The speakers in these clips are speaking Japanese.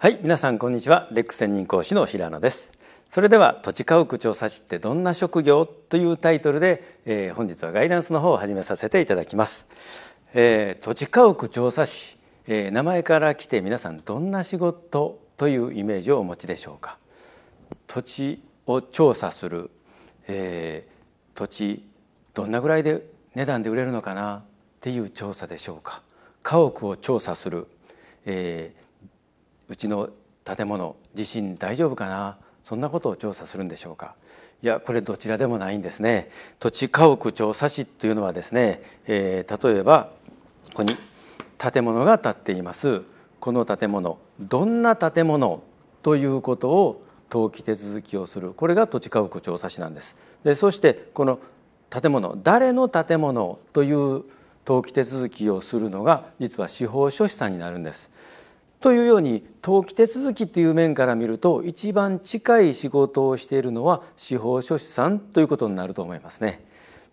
はい皆さんこんにちはレック専任講師の平野ですそれでは土地家屋調査士ってどんな職業というタイトルで、えー、本日はガイダンスの方を始めさせていただきます、えー、土地家屋調査士、えー、名前から来て皆さんどんな仕事というイメージをお持ちでしょうか土地を調査する、えー、土地どんなぐらいで値段で売れるのかなっていう調査でしょうか家屋を調査する、えーうちの建物地震大丈夫かなそんなことを調査するんでしょうかいやこれどちらでもないんですね土地家屋調査士というのはですね、えー、例えばここに建物が建っていますこの建物どんな建物ということを登記手続きをするこれが土地家屋調査士なんですでそしてこの建物誰の建物という登記手続きをするのが実は司法書士さんになるんですというように登記手続きという面から見ると一番近い仕事をしているのは司法書士さんということになると思いますね。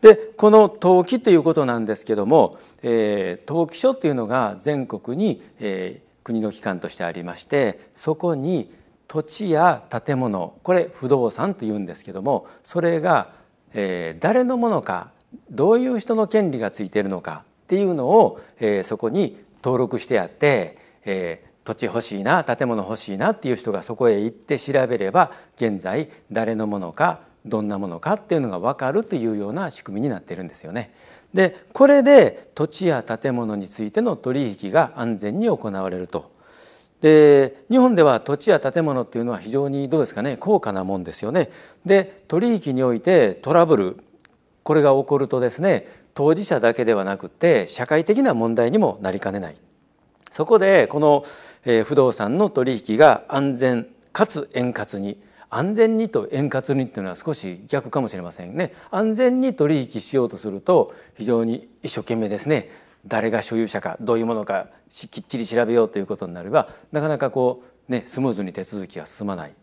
でこの登記ということなんですけども、えー、登記書というのが全国に、えー、国の機関としてありましてそこに土地や建物これ不動産というんですけどもそれが、えー、誰のものかどういう人の権利がついているのかっていうのを、えー、そこに登録してあって、えー、土地欲しいな建物欲しいなっていう人がそこへ行って調べれば現在誰のものかどんなものかっていうのが分かるというような仕組みになってるんですよね。でこれで土地や建物についての取引が安全に行われると。で日本では土地や建物っていうのは非常にどうですかね高価なもんですよね。で取引においてトラブルこれが起こるとですね当事者だけではなくて社会的な問題にもなりかねない。そこでこの不動産の取引が安全かつ円滑に安全にと円滑にっていうのは少し逆かもしれませんね安全に取引しようとすると非常に一生懸命ですね誰が所有者かどういうものかきっちり調べようということになればなかなかこうねスムーズに手続きが進まない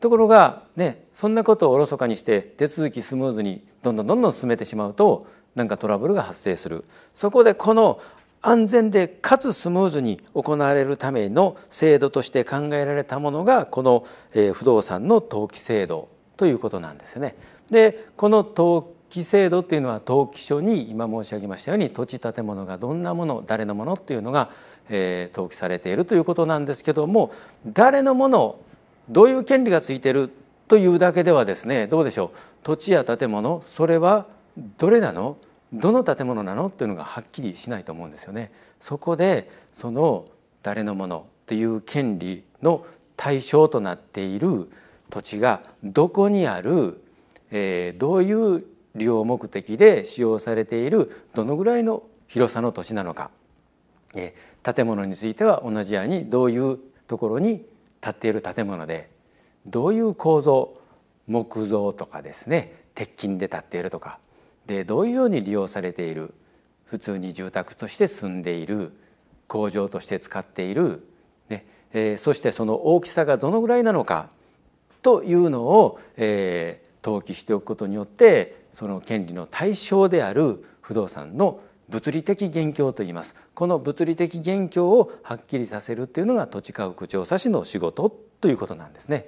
ところがねそんなことをおろそかにして手続きスムーズにどんどんどんどん進めてしまうとなんかトラブルが発生するそこでこの安全でかつスムーズに行われるための制度として考えられたものがこの不動産の登記制度ということなんですね。でこの登記制度っていうのは登記書に今申し上げましたように土地建物がどんなもの誰のものっていうのが、え登記されているということなんですけども誰のものどういう権利がついてるというだけではですねどうでしょう土地や建物それはどれなのどの建物なのっていうのがはっきりしないと思うんですよね。そこでその誰のものという権利の対象となっている土地がどこにある、えー、どういう利用目的で使用されているどのぐらいの広さの土地なのか、えー、建物については同じようにどういうところに建っている建物でどういう構造木造とかですね鉄筋で建っているとかでどういうように利用されている普通に住宅として住んでいる工場として使っている、ねえー、そしてその大きさがどのぐらいなのかというのを、えー、登記しておくことによってその権利の対象である不動産の物理的現況といいますこの物理的現況をはっきりさせるというのが土地家屋調査士の仕事ということなんですね。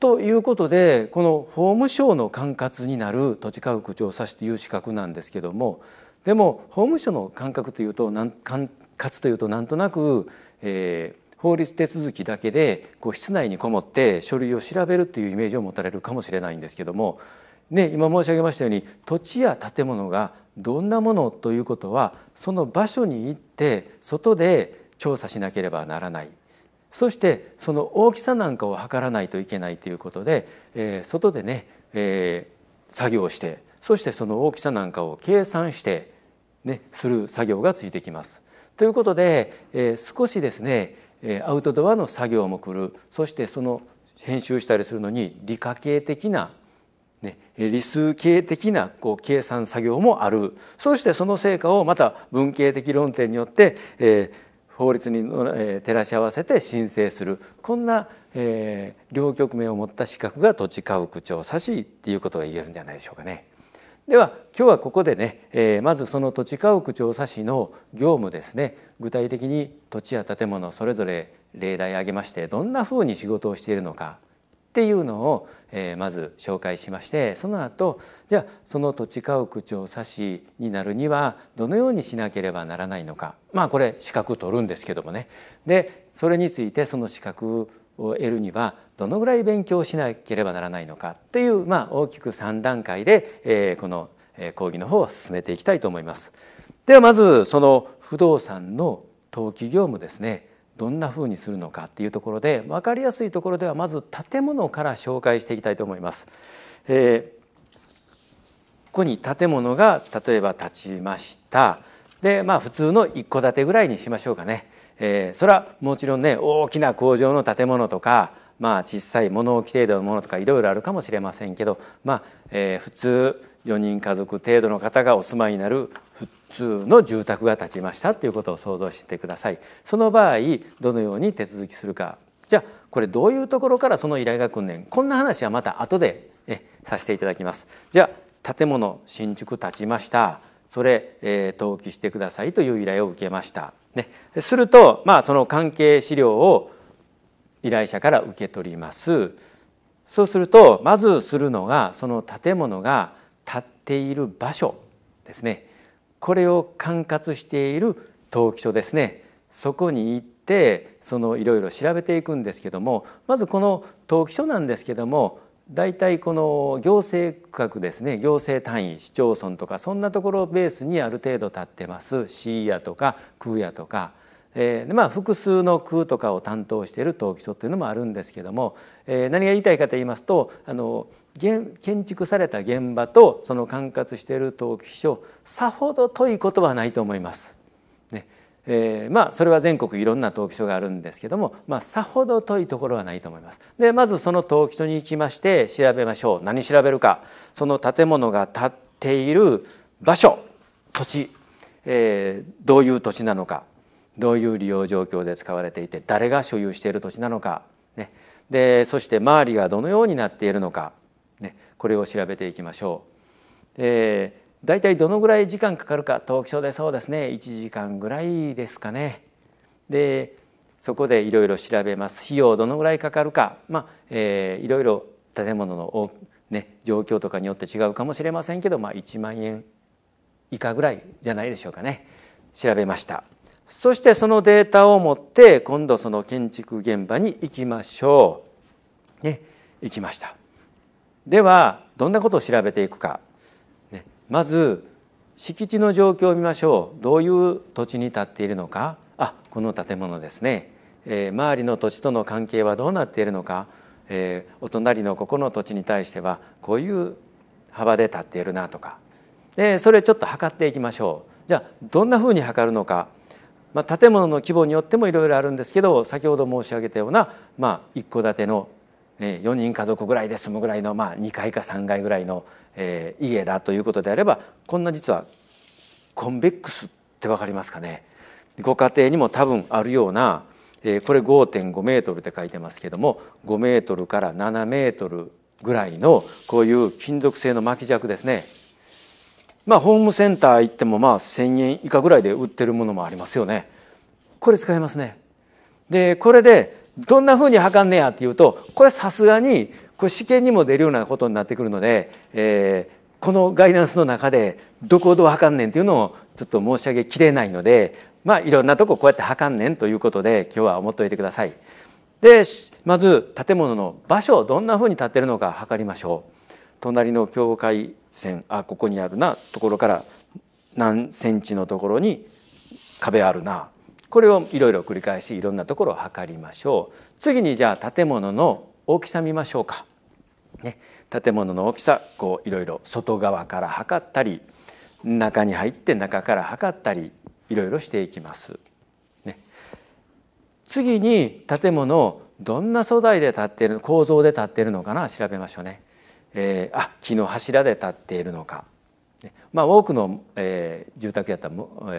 ということでこの法務省の管轄になる土地家屋調査士という資格なんですけどもでも法務省の管轄というと管轄というとなんとなく、えー、法律手続きだけでこう室内にこもって書類を調べるというイメージを持たれるかもしれないんですけども、ね、今申し上げましたように土地や建物がどんなものということはその場所に行って外で調査しなければならないそしてその大きさなんかを測らないといけないということで、えー、外でね、えー、作業してそしてその大きさなんかを計算して、ね、する作業がついてきます。ということで、えー、少しですねアウトドアの作業も来るそしてその編集したりするのに理科系的な、ね、理数系的なこう計算作業もあるそしてその成果をまた文系的論点によって、えー、法律に照らし合わせて申請するこんな、えー、両局面を持った資格が土地家屋調査士っていうことが言えるんじゃないでしょうかね。では今日はここでね、えー、まずその土地家屋調査士の業務ですね具体的に土地や建物それぞれ例題挙げましてどんなふうに仕事をしているのかっていうのを、えー、まず紹介しましてその後じゃあその土地家屋調査士になるにはどのようにしなければならないのかまあこれ資格取るんですけどもねでそれについてその資格を得るにはどのぐらい勉強しなければならないのかっていう、まあ、大きく3段階で、えー、この講義の方を進めていきたいと思います。ではまずその不動産の登記業務ですねどんなふうにするのかっていうところで分かりやすいところではまず建物から紹介していきたいと思います。えー、ここに建物が例えば建ちましたでまあ普通の一戸建てぐらいにしましょうかね。えー、それはもちろんね大きな工場の建物とかまあ小さい物置程度のものとかいろいろあるかもしれませんけどまあ、えー、普通4人家族程度の方がお住まいになる普通の住宅が建ちましたということを想像してくださいその場合どのように手続きするかじゃあこれどういうところからその依頼が来んねんこんな話はまた後でえさせていただきますじゃあ建物新築建ちましたそれ、えー、登記してくださいという依頼を受けました、ね、すると、まあ、その関係資料を依頼者から受け取りますそうするとまずするのがその建物がっている場所ですねこれを管轄している登記所ですねそこに行ってそのいろいろ調べていくんですけどもまずこの登記所なんですけども大体この行政区画ですね行政単位市町村とかそんなところをベースにある程度立ってます市やとか空やとか、えーまあ、複数の空とかを担当している登記所っていうのもあるんですけども、えー、何が言いたいかと言いますとあの建築された現場とその管轄している登記所さほど遠いことはないと思います。ねえー、まあそれは全国いろんな登記所があるんですけども、まあ、さほど遠いところはないと思います。でまずその登記所に行きまして調べましょう何調べるかその建物が建っている場所土地、えー、どういう土地なのかどういう利用状況で使われていて誰が所有している土地なのか、ね、でそして周りがどのようになっているのかね、これを調べていきましょう。えー、だいたいどのぐらい時間かかるか東京でそうですね1時間ぐらいですかね。でそこでいろいろ調べます費用どのぐらいかかるか、まあえいろいろ建物の、ね、状況とかによって違うかもしれませんけど、まあ、1万円以下ぐらいじゃないでしょうかね調べましたそしてそのデータを持って今度その建築現場に行きましょうね行きましたではどんなことを調べていくか、ね、まず敷地の状況を見ましょうどういう土地に建っているのかあこの建物ですね、えー、周りの土地との関係はどうなっているのか、えー、お隣のここの土地に対してはこういう幅で建っているなとかでそれちょっと測っていきましょうじゃあどんなふうに測るのか、まあ、建物の規模によってもいろいろあるんですけど先ほど申し上げたような、まあ、一戸建てのえ4人家族ぐらいで住むぐらいの、まあ、2階か3階ぐらいの、え家だということであればこんな実はコンベックスって分かりますかねご家庭にも多分あるような、えこれ5.5メートルって書いてますけども5メートルから7メートルぐらいのこういう金属製の巻き尺ですね。まあ、ホームセンター行ってもまあ1,000円以下ぐらいで売ってるものもありますよね。これ使えますね。でこれでどんなふうに測んねやっていうとこれさすがにこれ試験にも出るようなことになってくるので、えー、このガイダンスの中でどこをどう測んねんっていうのをちょっと申し上げきれないのでまあいろんなとここうやって測んねんということで今日は思っておいてください。でまず建物の場所をどんなふうに建ってるのか測りましょう。隣の境界線あここにあるなところから何センチのところに壁あるなこれをいろいろ繰り返しいろんなところを測りましょう次にじゃあ建物の大きさ見ましょうか、ね、建物の大きさこういろいろ外側から測ったり中に入って中から測ったりいろいろしていきます、ね、次に建物どんな素材で建っている構造で建っているのかな調べましょうね、えー、あ木の柱で建っているのかまあ、多くの、えー、住宅やったら、え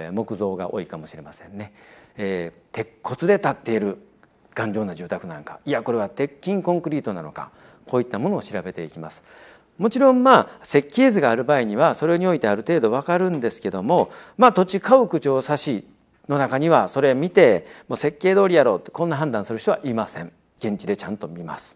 ー、木造が多いかもしれませんねえー、鉄骨で建っている頑丈な住宅なのかいやこれは鉄筋コンクリートなのかこういったものを調べていきます。もちろんまあ設計図がある場合にはそれにおいてある程度わかるんですけどもまあ土地家屋調査士の中にはそれ見てもう設計通りやろうってこんな判断する人はいません現地でちゃんと見ます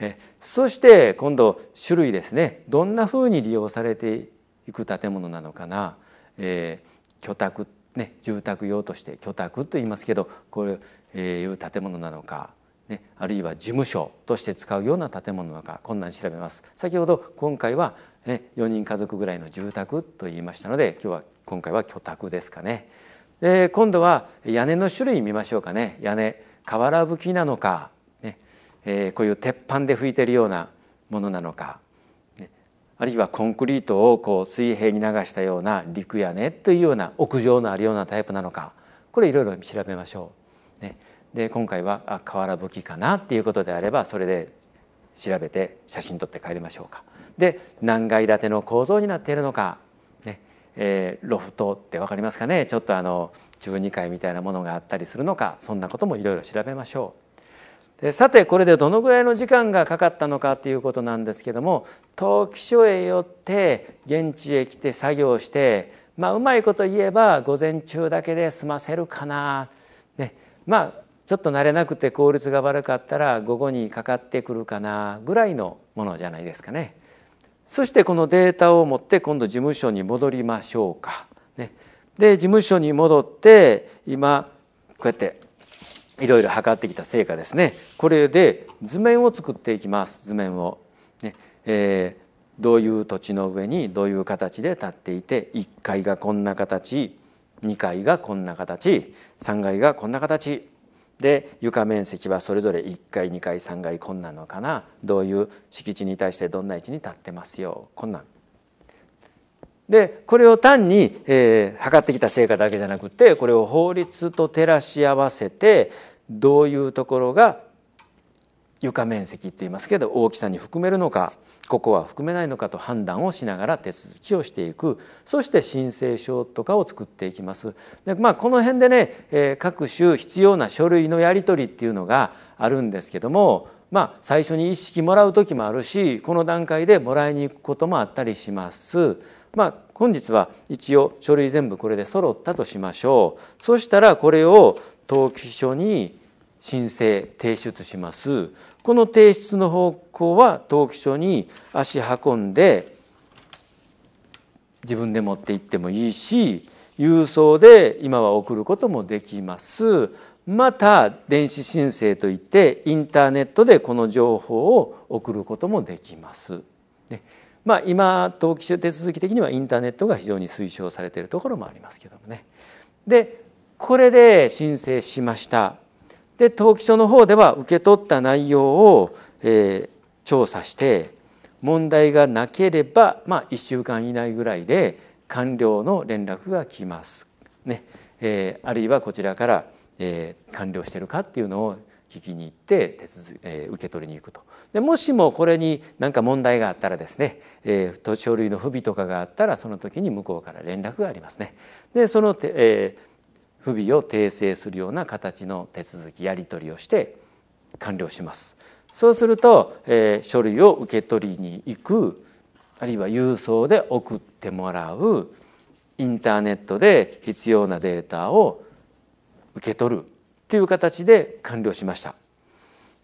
えそして今度種類ですねどんなふうに利用されていく建物なのかな、えー、居宅ね、住宅用として居宅と言いますけどこういう、建物なのか、ね、あるいは事務所として使うような建物なのかこんなに調べます先ほど今回は、ね、4人家族ぐらいの住宅と言いましたので今日は今回は居宅ですかね。で今度は屋根の種類見ましょうかね屋根瓦葺きなのか、ねえー、こういう鉄板で拭いてるようなものなのかあるいはコンクリートをこう水平に流したような陸屋根というような屋上のあるようなタイプなのかこれいろいろ調べましょう。ね、で今回は瓦吹きかなっていうことであればそれで調べて写真撮って帰りましょうか。で何階建ての構造になっているのか、ねえー、ロフトって分かりますかねちょっとあの12階みたいなものがあったりするのかそんなこともいろいろ調べましょう。でさてこれでどのぐらいの時間がかかったのかということなんですけども登記所へ寄って現地へ来て作業してまあうまいこと言えば午前中だけで済ませるかな、ね、まあちょっと慣れなくて効率が悪かったら午後にかかってくるかなぐらいのものじゃないですかね。そしてこのデータを持って今度事務所に戻りましょうか。ね、で事務所に戻って今こうやっていろいろ測ってきた成果ですねこれで図面を作っていきます図面を、ねえー、どういう土地の上にどういう形で立っていて1階がこんな形2階がこんな形3階がこんな形で床面積はそれぞれ1階2階3階こんなのかなどういう敷地に対してどんな位置に立ってますよこんなんでこれを単に、えー、測ってきた成果だけじゃなくてこれを法律と照らし合わせてどういうところが床面積って言いますけど大きさに含めるのかここは含めないのかと判断をしながら手続きをしていくそして申請書とかを作っていきます。でまあ、この辺でね、えー、各種必要な書類のやり取りっていうのがあるんですけども、まあ、最初に一式もらう時もあるしこの段階でもらいに行くこともあったりします。まあ本日は一応書類全部これで揃ったとしましょうそしたらこれを登記書に申請提出しますこの提出の方向は登記書に足運んで自分で持って行ってもいいし郵送で今は送ることもできますまた電子申請といってインターネットでこの情報を送ることもできます。まあ、今登記手続き的にはインターネットが非常に推奨されているところもありますけどもね。でこれで申請しました。で登記書の方では受け取った内容を、えー、調査して問題がなければ、まあ、1週間以内ぐらいで完了の連絡が来ます。ねえー、あるいはこちらから、えー、完了してるかっていうのを聞きに行って手続、えー、受け取りに行くと。でもしもこれに何か問題があったらですね、えー、書類の不備とかがあったらその時に向こうから連絡がありますね。でその、えー、不備を訂正するような形の手続きやり取りをして完了します。そうすると、えー、書類を受け取りに行くあるいは郵送で送ってもらうインターネットで必要なデータを受け取るという形で完了しました。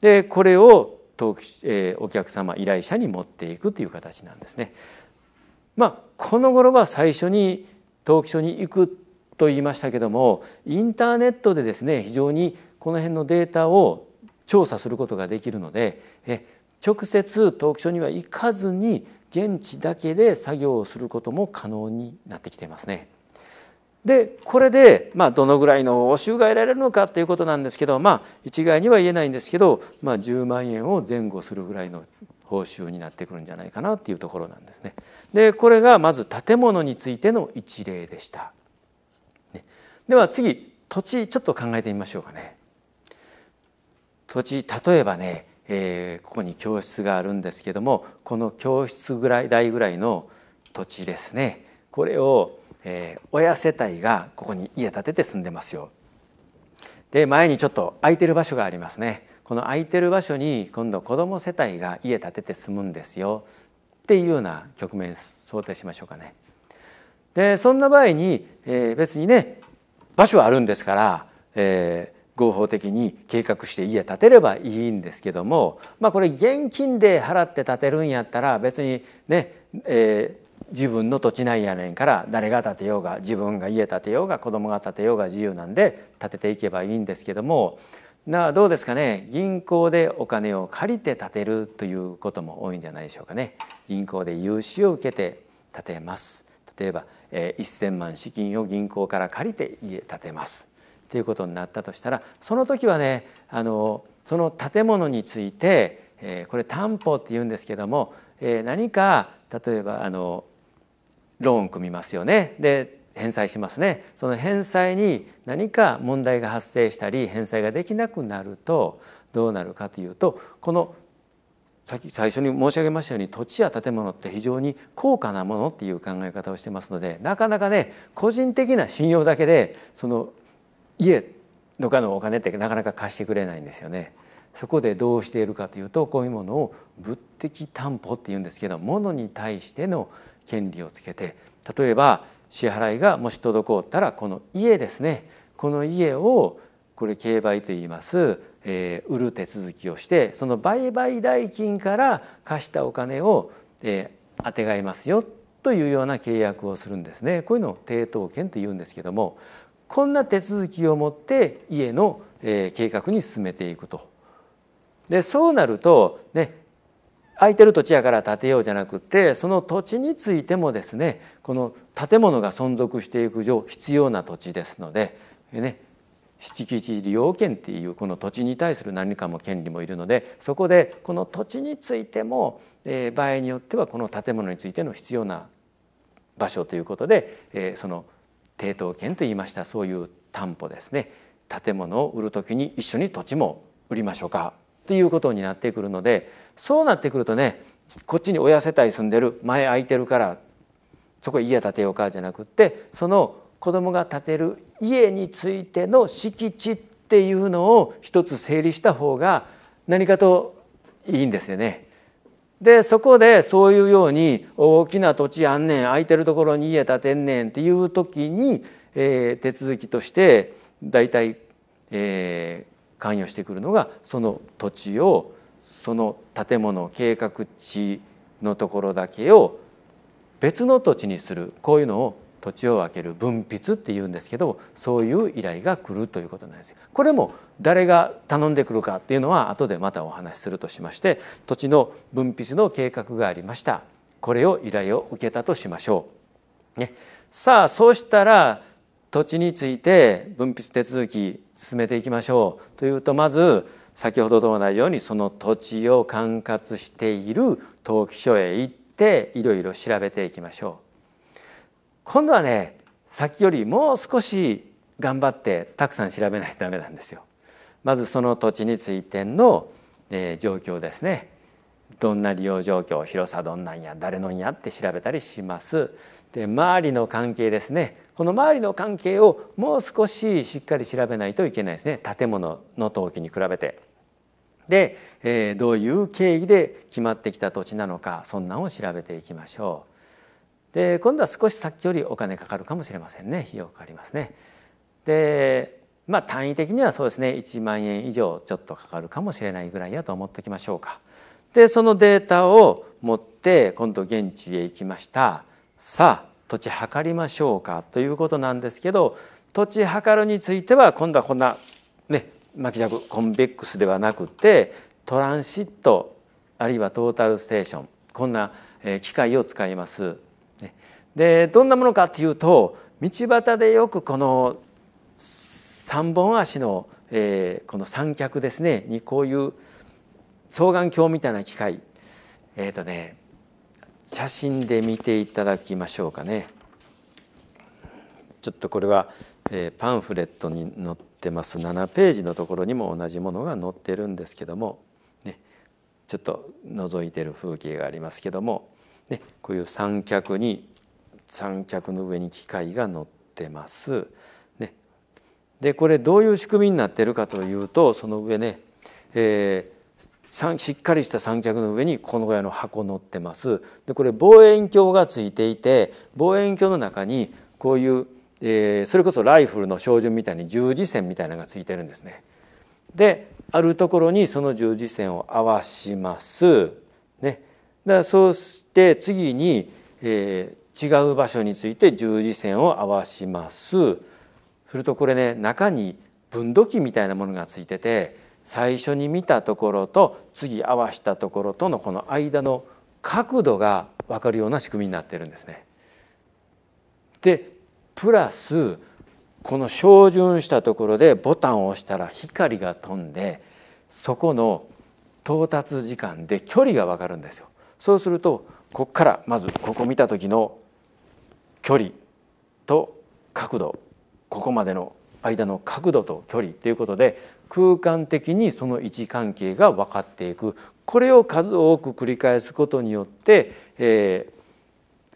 でこれを登えー、お客様依頼者に持っていくという形なんですね。まあ、この頃は最初に登記所に行くと言いましたけどもインターネットでですね非常にこの辺のデータを調査することができるのでえ直接登記所には行かずに現地だけで作業をすることも可能になってきていますね。でこれで、まあ、どのぐらいの応酬が得られるのかということなんですけど、まあ、一概には言えないんですけど、まあ、10万円を前後するぐらいの報酬になってくるんじゃないかなっていうところなんですね。でこれがまず建物についての一例でした。ね、では次土地ちょっと考えてみましょうかね。土地例えばね、えー、ここに教室があるんですけどもこの教室ぐらい台ぐらいの土地ですねこれをえ親世帯がここに家建てて住んでますよ。で前にちょっと空いてる場所がありますね。この空いてる場所に今度子ども世帯が家建てて住むんですよっていうような局面想定しましょうかね。でそんな場合に、えー、別にね場所はあるんですから、えー、合法的に計画して家建てればいいんですけども、まあ、これ現金で払って建てるんやったら別にね、え自分の土地内やねんから誰が建てようが自分が家建てようが子供が建てようが自由なんで建てていけばいいんですけどもなどうですかね銀行でお金を借りて建てるということも多いんじゃないでしょうかね銀行で融資を受けて建てます例えば、えー、1000万資金を銀行から借りて家建てますということになったとしたらその時はねあのその建物について、えー、これ担保って言うんですけども、えー、何か例えばあのローン組みますよねで返済しますねその返済に何か問題が発生したり返済ができなくなるとどうなるかというとこの最初に申し上げましたように土地や建物って非常に高価なものっていう考え方をしてますのでなかなかね個人的な信用だけでその家とかのお金ってなかなか貸してくれないんですよね。そこでどうしているかというとこういうものを物的担保っていうんですけど物に対しての権利をつけて例えば支払いがもし滞ったらこの家ですねこの家をこれ競売といいます、えー、売る手続きをしてその売買代金から貸したお金を、えー、あてがいますよというような契約をするんですねこういうのを抵当権というんですけどもこんな手続きを持って家の、えー、計画に進めていくと。でそうなるとね空いてる土地やから建てようじゃなくてその土地についてもですねこの建物が存続していく上必要な土地ですので、ね、敷地利用権っていうこの土地に対する何かも権利もいるのでそこでこの土地についても、えー、場合によってはこの建物についての必要な場所ということで、えー、その抵当権といいましたそういう担保ですね建物を売る時に一緒に土地も売りましょうかということになってくるのでそうなってくるとねこっちに親世帯住んでる前空いてるからそこ家建てようかじゃなくってその子供が建てる家についての敷地っていうのを一つ整理した方が何かといいんですよね。でそこでそういうように大きな土地あんねん空いてるところに家建てんねんっていう時に、えー、手続きとして大体、え関与してくるのがその土地をその建物計画地のところだけを別の土地にするこういうのを土地を分ける分泌っていうんですけどそういう依頼が来るということなんですこれも誰が頼んでくるかっていうのは後でまたお話しするとしまして土地の分泌の計画がありましたこれを依頼を受けたとしましょう。ね、さあそうしたら土地について分泌手続き進めていきましょうというとまず先ほどと同じようにその土地を管轄している登記所へ行っていろいろ調べていきましょう。今度はね先よりもう少し頑張ってたくさん調べないとダメなんですよ。まずその土地についての、えー、状況ですね。どんな利用状況広さどんなんや誰のんやって調べたりしますで周りの関係ですねこの周りの関係をもう少ししっかり調べないといけないですね建物の登記に比べて。で、えー、どういう経緯で決まってきた土地なのかそんなんを調べていきましょう。で今度は少しさっきよりお金かかるかもしれませんね費用かかりますね。でまあ単位的にはそうですね1万円以上ちょっとかかるかもしれないぐらいやと思っておきましょうか。でそのデータを持って今度現地へ行きました。さあ土地測りましょうかということなんですけど土地測るについては今度はこんなね巻き尺コンベックスではなくてトランシットあるいはトータルステーションこんな機械を使います。でどんなものかっていうと道端でよくこの3本足の、えー、この三脚ですねにこういう双眼鏡みたいな機械えっ、ー、とね写真で見ていただきましょうかねちょっとこれは、えパンフレットに載ってます7ページのところにも同じものが載ってるんですけども、ね、ちょっと覗いてる風景がありますけども、ね、こういう三脚に三脚の上に機械が載ってます。ね、でこれどういう仕組みになってるかというとその上ね、えーしっかりした三脚の上にこのぐらいの箱乗ってますでこれ望遠鏡がついていて望遠鏡の中にこういう、えー、それこそライフルの照準みたいに十字線みたいなのがついてるんですね。であるところにその十字線を合わします。ね、だそうして次に、えー、違う場所について十字線を合わします。するとこれね中に分度器みたいなものがついてて最初に見たところと次合わしたところとのこの間の角度が分かるような仕組みになってるんですね。でプラスこの照準したところでボタンを押したら光が飛んでそこの到達時間で距離が分かるんですよ。そうするとここからまずここ見た時の距離と角度ここまでの間の角度と距離ということで空間的にその位置関係が分かっていくこれを数多く繰り返すことによって、えー、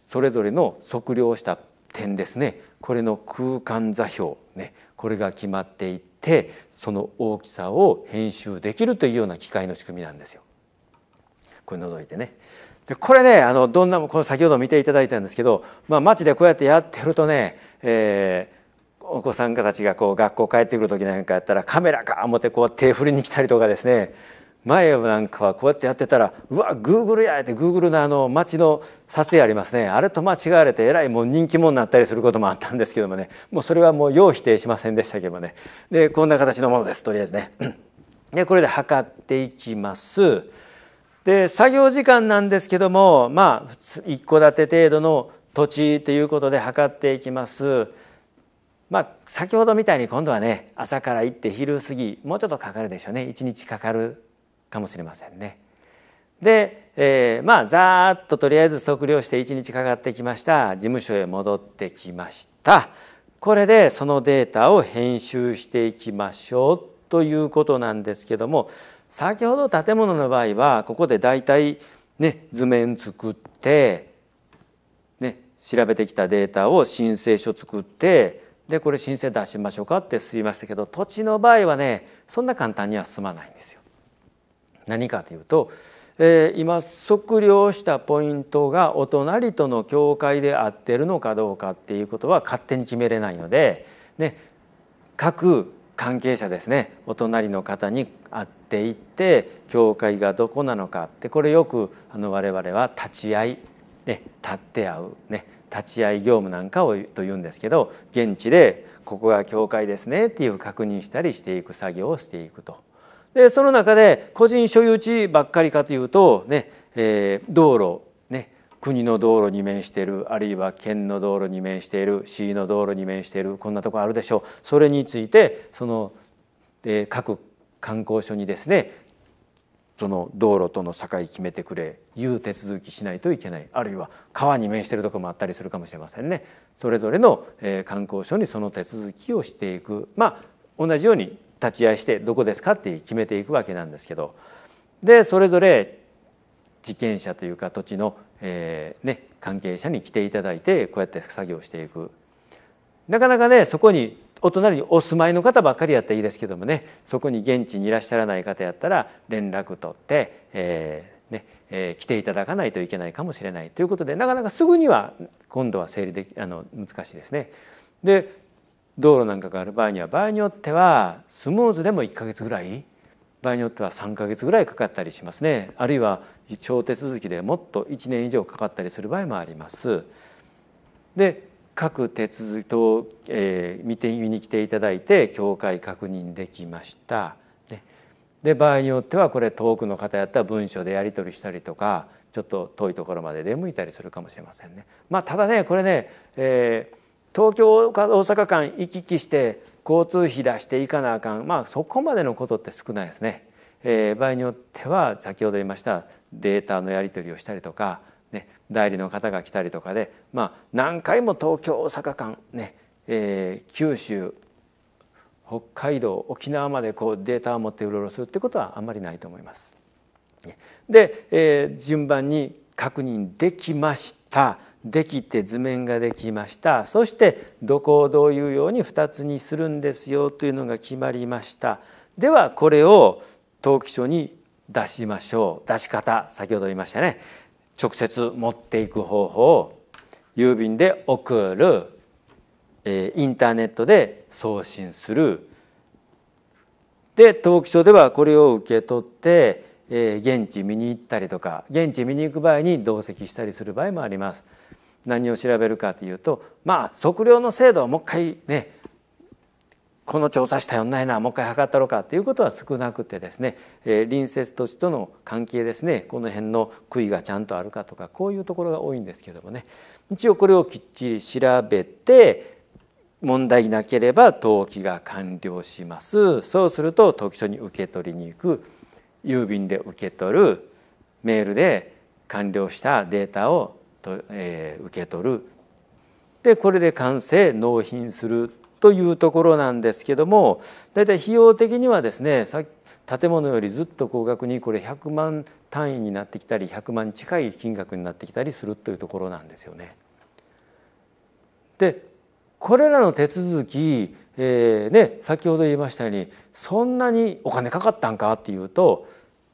それぞれの測量した点ですねこれの空間座標、ね、これが決まっていってその大きさを編集できるというような機械の仕組みなんですよ。これ覗いてねでこれねあのどんなもこの先ほど見ていただいたんですけど、まあ、街でこうやってやってるとね、えお子さんたちがこう学校帰ってくる時なんかやったらカメラか思ってこう手振りに来たりとかですね前なんかはこうやってやってたらうわグーグルやってグーグルのあの街の撮影ありますねあれと間違われてえらいもう人気者になったりすることもあったんですけどもねもうそれはもうよう否定しませんでしたけどもねでこんな形のものですとりあえずね。でこれで測っていきます。で作業時間なんですけどもまあ一戸建て程度の土地ということで測っていきます。まあ、先ほどみたいに今度はね朝から行って昼過ぎもうちょっとかかるでしょうね一日かかるかもしれませんね。で、えー、まあざーっととりあえず測量して一日かかってきました事務所へ戻ってきましたこれでそのデータを編集していきましょうということなんですけども先ほど建物の場合はここでだいたいね図面作ってね調べてきたデータを申請書作ってでこれ申請出しましょうかって進みましたけど土地の場合はねそんな簡単には進まないんですよ。何かというと、えー、今測量したポイントがお隣との境界で合ってるのかどうかっていうことは勝手に決めれないので、ね、各関係者ですねお隣の方に会っていって教会がどこなのかってこれよくあの我々は立ち会い、ね、立って会う、ね、立ち会い業務なんかをというんですけど現地でここが教会ですねっていう確認したりしていく作業をしていくと。でその中で個人所有地ばっかりかというとね、えー、道路ね国の道路に面しているあるいは県の道路に面している市の道路に面しているこんなとこあるでしょうそれについてその、えー、各観光所にですねその道路との境決めてくれいう手続きしないといけないあるいは川に面してるとこもあったりするかもしれませんねそれぞれの観光所にその手続きをしていくまあ同じように立ち会いしてどこですかって決めていくわけなんですけどでそれぞれ事件者というか土地の、えーね、関係者に来ていただいてこうやって作業していくなかなかねそこにお隣にお住まいの方ばっかりやったらいいですけどもねそこに現地にいらっしゃらない方やったら連絡取って、えーねえー、来ていただかないといけないかもしれないということでなかなかすぐには今度は整理できあの難しいですね。で道路なんかがある場合には場合によってはスムーズでも1ヶ月ぐらい場合によっては3ヶ月ぐらいかかったりしますねあるいは小手続きでもっと1年以上かかったりする場合もあります。で各手続きを、えー、見て見に来ていただいて教会確認できました。ね、で場合によってはこれ遠くの方やったら文書でやり取りしたりとかちょっと遠いところまで出向いたりするかもしれませんね。まあ、ただねこれね、えー、東京か大阪間行き来して交通費出していかなあかん、まあ、そこまでのことって少ないですね。えー、場合によっては先ほど言いましたデータのやり取りをしたりとか代理の方が来たりとかで、まあ、何回も東京大阪間ね、えー、九州北海道沖縄までこうデータを持ってうろうろするってことはあんまりないと思います。で、えー、順番に確認できましたできて図面ができましたそしてどこをどういうように2つにするんですよというのが決まりましたではこれを登記書に出しましょう出し方先ほど言いましたね、直接持っていく方法郵便で送る、えインターネットで送信するで登記書ではこれを受け取って、え現地見に行ったりとか現地見に行く場合に同席したりする場合もあります。何を調べるかというとまあ測量の精度をもう一回ねこの調査したよんないなもう一回測ったろかということは少なくてですね、えー、隣接都市との関係ですねこの辺の杭がちゃんとあるかとかこういうところが多いんですけどもね一応これをきっちり調べて問題なければ登記が完了しますそうすると登記書に受け取りに行く郵便で受け取るメールで完了したデータをえー、受け取るでこれで完成納品するというところなんですけども大体費用的にはですね建物よりずっと高額にこれ100万単位になってきたり100万近い金額になってきたりするというところなんですよね。でこれらの手続き、えーね、先ほど言いましたようにそんなにお金かかったんかっていうと、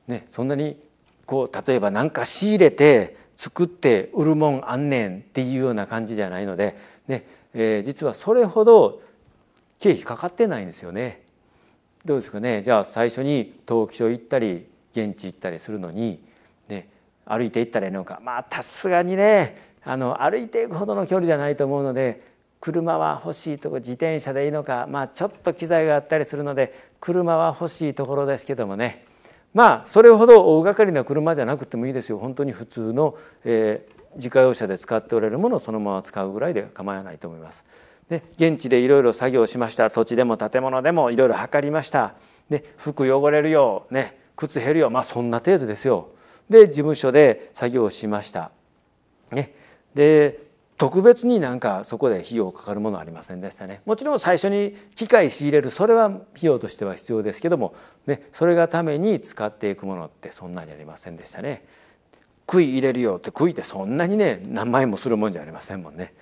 ね、そんなにこう例えば何か仕入れて作って売るもんあんねんっていうような感じじゃないので、ねえー、実はそれほど経費かかってないんですよね。どうですかねじゃあ最初に登記所行ったり現地行ったりするのに、ね、歩いて行ったらいいのかまあさすがにねあの歩いていくほどの距離じゃないと思うので車は欲しいとこ自転車でいいのかまあちょっと機材があったりするので車は欲しいところですけどもねまあそれほど大掛かりな車じゃなくてもいいですよ本当に普通の、えー、自家用車で使っておられるものをそのまま使うぐらいで構わないと思います。で現地でいろいろ作業しました土地でも建物でもいろいろ測りましたで服汚れるよね靴減るよまあそんな程度ですよで事務所で作業しました、ね、で特別になんかそこで費用かかるものありませんでしたねもちろん最初に機械仕入れるそれは費用としては必要ですけども、ね、それがために使っていくものってそんなにありませんでしたね杭入れるよって杭ってそんなにね何枚もするもんじゃありませんもんね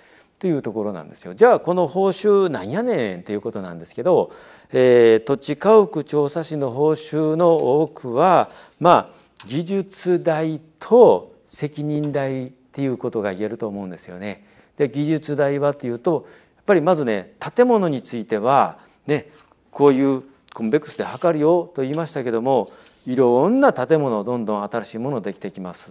というところなんですよ。じゃあこの報酬なんやねんっていうことなんですけど、えー、土地家屋調査士の報酬の多くはまあ技術代と責任代っていうことが言えると思うんですよね。で技術代はというとやっぱりまずね建物についてはねこういうコンベックスで測るよと言いましたけどもいろんな建物どんどん新しいものできてきます。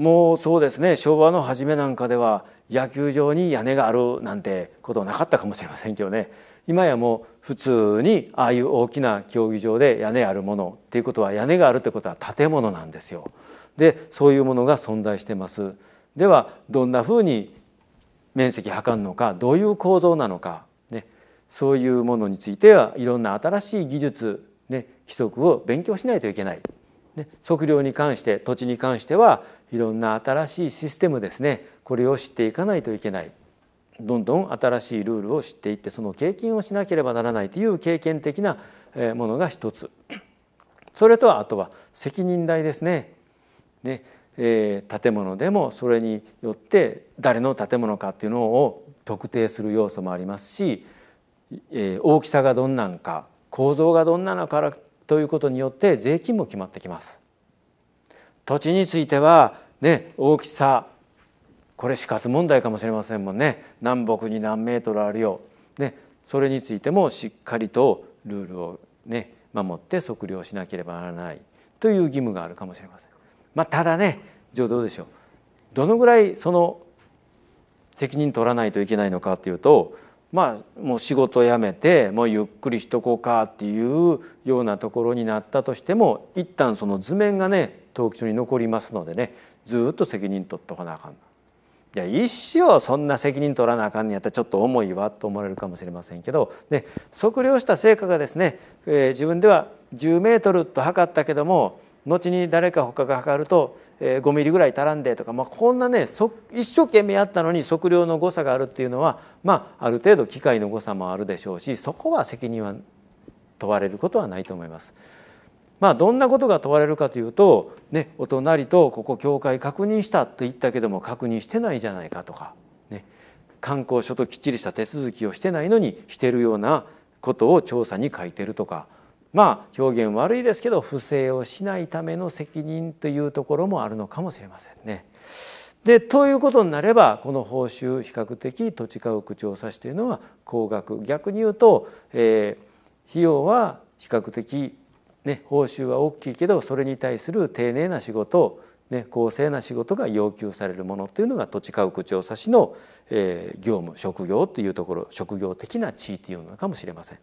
もうそうですね昭和の初めなんかでは野球場に屋根があるなんてことなかったかもしれませんけどね今やもう普通にああいう大きな競技場で屋根あるものっていうことは屋根があるってことは建物なんですよ。でそういうものが存在してます。ではどんなふうに面積測るのかどういう構造なのか、ね、そういうものについてはいろんな新しい技術、ね、規則を勉強しないといけないね、測量に関して土地に関してはいろんな新しいシステムですねこれを知っていかないといけないどんどん新しいルールを知っていってその経験をしなければならないという経験的なものが一つそれとはあとは責任代ですね。ねえー、建物でもそれによって誰の建物かっていうのを特定する要素もありますし、えー、大きさがどんなんか構造がどんなのからということによって税金も決まってきます土地についてはね大きさこれ死活問題かもしれませんもんね南北に何メートルあるよ、ね、それについてもしっかりとルールをね守って測量しなければならないという義務があるかもしれません。まあ、ただねじゃあどうでしょうどのぐらいその責任取らないといけないのかというとまあ、もう仕事辞めてもうゆっくりしとこうかっていうようなところになったとしても一旦その図面がね登記書に残りますのでねずっと責任取っとかなあかん。いや一生そんな責任取らなあかんにやったらちょっと重いわと思われるかもしれませんけど、測量した成果がですね、えー、自分では10メートルと測ったけども後に誰か他が測ると5ミリぐらい足らんでとか、まあ、こんなね一生懸命やったのに測量の誤差があるっていうのは、まあ、ある程度機械の誤差もあるでしょうしそこは責任は問われることはないと思います。まあ、どんなことが問われるかというと、ね、お隣とここ教会確認したと言ったけども確認してないじゃないかとか、ね、観光所ときっちりした手続きをしてないのにしてるようなことを調査に書いてるとかまあ表現悪いですけど不正をしないための責任というところもあるのかもしれませんね。でということになればこの報酬比較的土地家屋調査士というのは高額逆に言うと、えー、費用は比較的、ね、報酬は大きいけどそれに対する丁寧な仕事、ね、公正な仕事が要求されるものというのが土地家屋調査士の、えー、業務職業というところ職業的な地位というのかもしれません。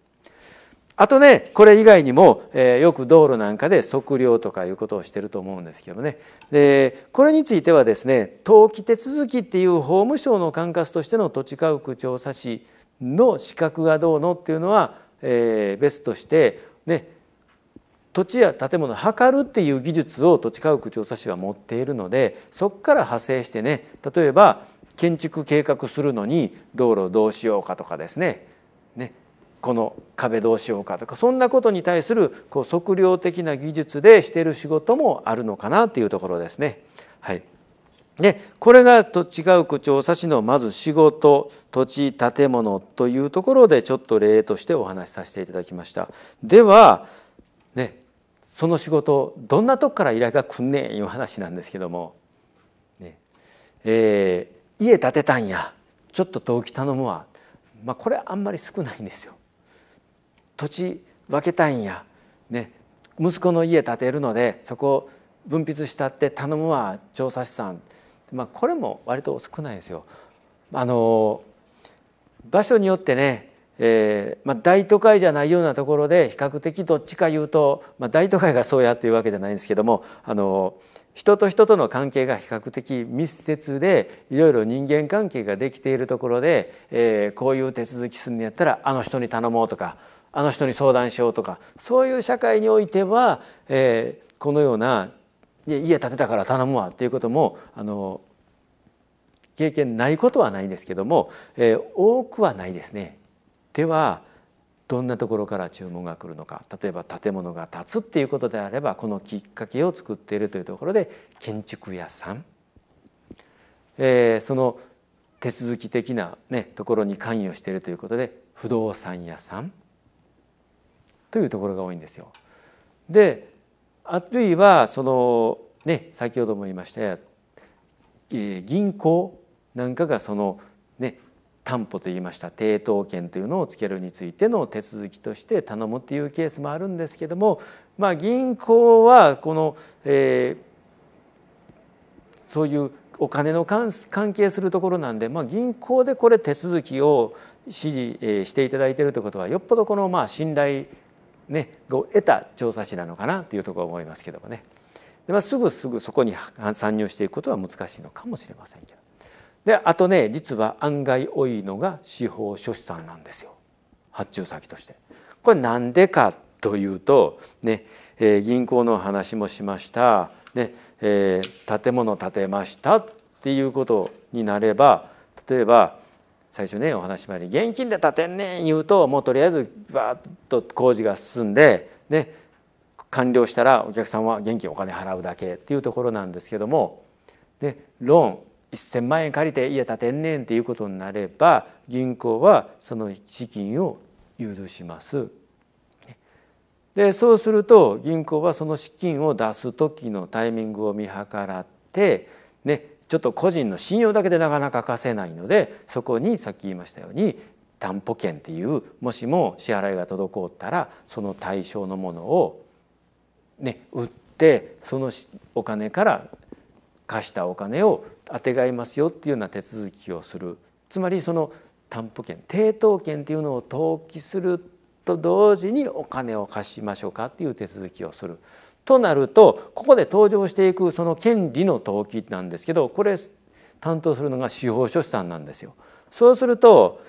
あとねこれ以外にも、えー、よく道路なんかで測量とかいうことをしてると思うんですけどねでこれについてはですね登記手続きっていう法務省の管轄としての土地家屋調査士の資格がどうのっていうのは、えー、ストしてね土地や建物を測るっていう技術を土地家屋調査士は持っているのでそこから派生してね例えば建築計画するのに道路どうしようかとかですねねこの壁どうしようかとかそんなことに対するこう測量的な技術でしてる仕事もあるのかなというところですね。はい、でこれがと違う区調査士のまず仕事土地建物というところでちょっと例としてお話しさせていただきました。では、ね、その仕事どんなとこから依頼が来んねんいう話なんですけども、ねえー、家建てたんやちょっと登記頼むわ、まあ、これあんまり少ないんですよ。土地分けたいんや、ね、息子の家建てるのでそこを分泌したって頼むわ調査資産、まあ、これも割と少ないですよ。あの場所によってね、えーまあ、大都会じゃないようなところで比較的どっちか言うと、まあ、大都会がそうやっていうわけじゃないんですけどもあの人と人との関係が比較的密接でいろいろ人間関係ができているところで、えー、こういう手続きするんやったらあの人に頼もうとかあの人に相談しようとかそういう社会においては、えー、このような家建てたから頼むわっていうこともあの経験ないことはないんですけども、えー、多くはないですね。ではどんなところから注文が来るのか例えば建物が建つっていうことであればこのきっかけを作っているというところで建築屋さん、えー、その手続き的な、ね、ところに関与しているということで不動産屋さんというところが多いんですよ。であるいはそのね先ほども言いました、えー、銀行なんかがそのね担保と言いました抵当権というのをつけるについての手続きとして頼むっていうケースもあるんですけども、まあ、銀行はこの、えー、そういうお金の関係するところなんで、まあ、銀行でこれ手続きを指示していただいているということはよっぽどこのまあ信頼ね、を得た調査士なのかなというところを思いますけどもねで、まあ、すぐすぐそこに参入していくことは難しいのかもしれませんけどであとね実は案外多いのが司法書士さんなんですよ発注先として。これ何でかというと、ねえー、銀行の話もしました、ねえー、建物建てましたっていうことになれば例えば最初ねお話し前に現金で建てんねん言うともうとりあえずバーッと工事が進んでで完了したらお客さんは現金お金払うだけっていうところなんですけどもでローン1,000万円借りて家建てんねんっていうことになれば銀行はその資金を融通します。でそうすると銀行はその資金を出す時のタイミングを見計らって、ね、ちょっと個人の信用だけでなかなか貸せないのでそこにさっき言いましたように担保権っていうもしも支払いが滞ったらその対象のものを、ね、売ってそのお金から貸したお金をあてがいますよっていうような手続きをするつまりその担保権抵当権っていうのを登記すると同時にお金を貸しましょうかっていう手続きをする。となるとここで登場していくその権利の登記なんですけどこれ担当するのが司法書士さんなんですよ。そうすると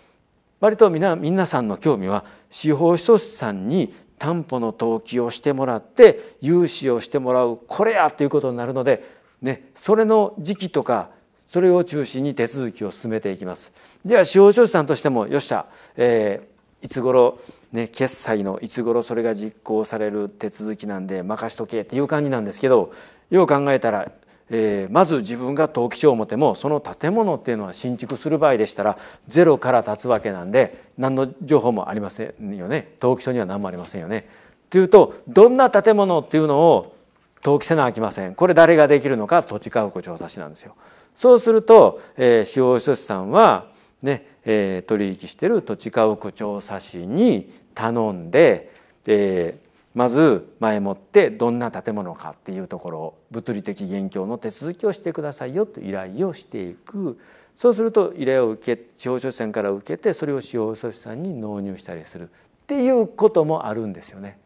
割と皆皆さんの興味は司法書士さんに担保の登記をしてもらって融資をしてもらうこれやということになるので、ね、それの時期とかそれを中心に手続きを進めていきます。では司法書士さんとしてもよっしゃ、えーいつ頃ね決済のいつ頃それが実行される手続きなんで任しとけっていう感じなんですけどよう考えたら、えー、まず自分が登記書を持てもその建物っていうのは新築する場合でしたらゼロから建つわけなんで何の情報もありませんよね登記書には何もありませんよね。というとどんな建物っていうのを登記せなあきませんこれ誰ができるのか土地家屋調査士なんですよ。そうすると、えー、使用書士さんはねえー、取引してる土地家屋調査士に頼んで、えー、まず前もってどんな建物かっていうところ物理的現況の手続きをしてくださいよと依頼をしていくそうすると依頼を受け地方書士さんから受けてそれを司法書士さんに納入したりするっていうこともあるんですよね。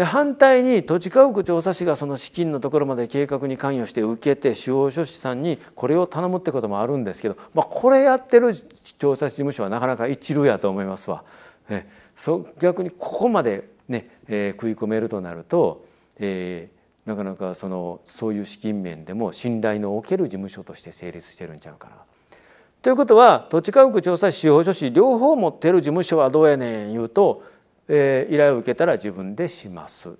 で反対に土地家屋調査士がその資金のところまで計画に関与して受けて司法書士さんにこれを頼むってこともあるんですけど、まあ、これやってる調査事務所はなかなか一流やと思いますわ。えそ逆にここまでね、えー、食い込めるとなると、えー、なかなかそのそういう資金面でも信頼のおける事務所として成立してるんちゃうかな。ということは土地家屋調査士司法書士両方持ってる事務所はどうやねん言うとえー、依頼を受けたら自分でします。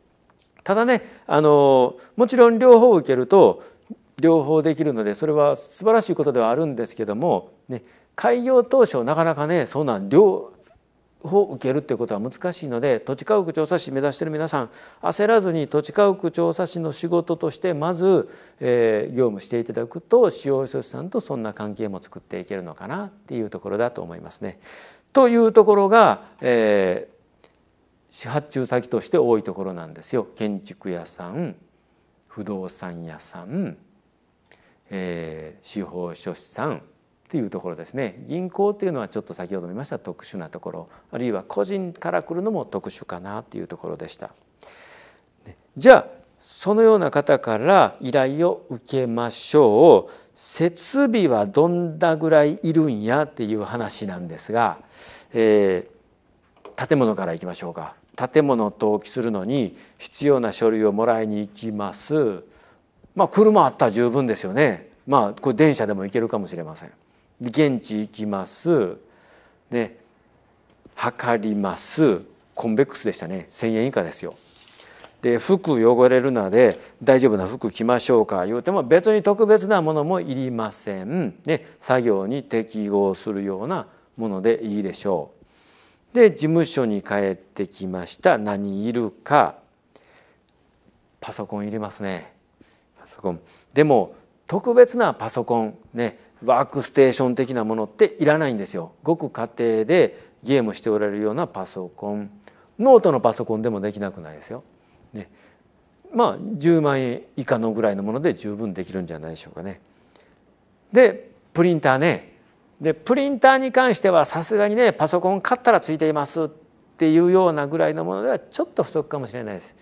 ただねあのもちろん両方受けると両方できるのでそれは素晴らしいことではあるんですけども、ね、開業当初なかなかねそんなん両方受けるっていうことは難しいので土地家屋調査士目指してる皆さん焦らずに土地家屋調査士の仕事としてまず、えー、業務していただくと使用書士さんとそんな関係も作っていけるのかなっていうところだと思いますね。というところが、え始発注先として多いところなんですよ建築屋さん不動産屋さん、えー、司法書士さんというところですね銀行というのはちょっと先ほど見ました特殊なところあるいは個人から来るのも特殊かなというところでした。じゃあそのような方から依頼を受けましょう設備はどんなぐらいいるんやっていう話なんですが、えー、建物からいきましょうか。建物を登記するのに必要な書類をもらいに行きます。まあ、車あったら十分ですよね。まあ、これ電車でも行けるかもしれません。現地行きます。で、測ります。コンベックスでしたね。1,000円以下ですよ。で服汚れるので大丈夫な服着ましょうか言うても別に特別なものもいりません、ね、作業に適合するようなものでいいでしょう。で事務所に帰ってきました何いるかパソコンいりますねパソコンでも特別なパソコンねワークステーション的なものっていらないんですよごく家庭でゲームしておられるようなパソコンノートのパソコンでもできなくないですよ、ね、まあ10万円以下のぐらいのもので十分できるんじゃないでしょうかねでプリンターねでプリンターに関してはさすがにねパソコン買ったらついていますっていうようなぐらいのものではちょっと不足かもしれないです。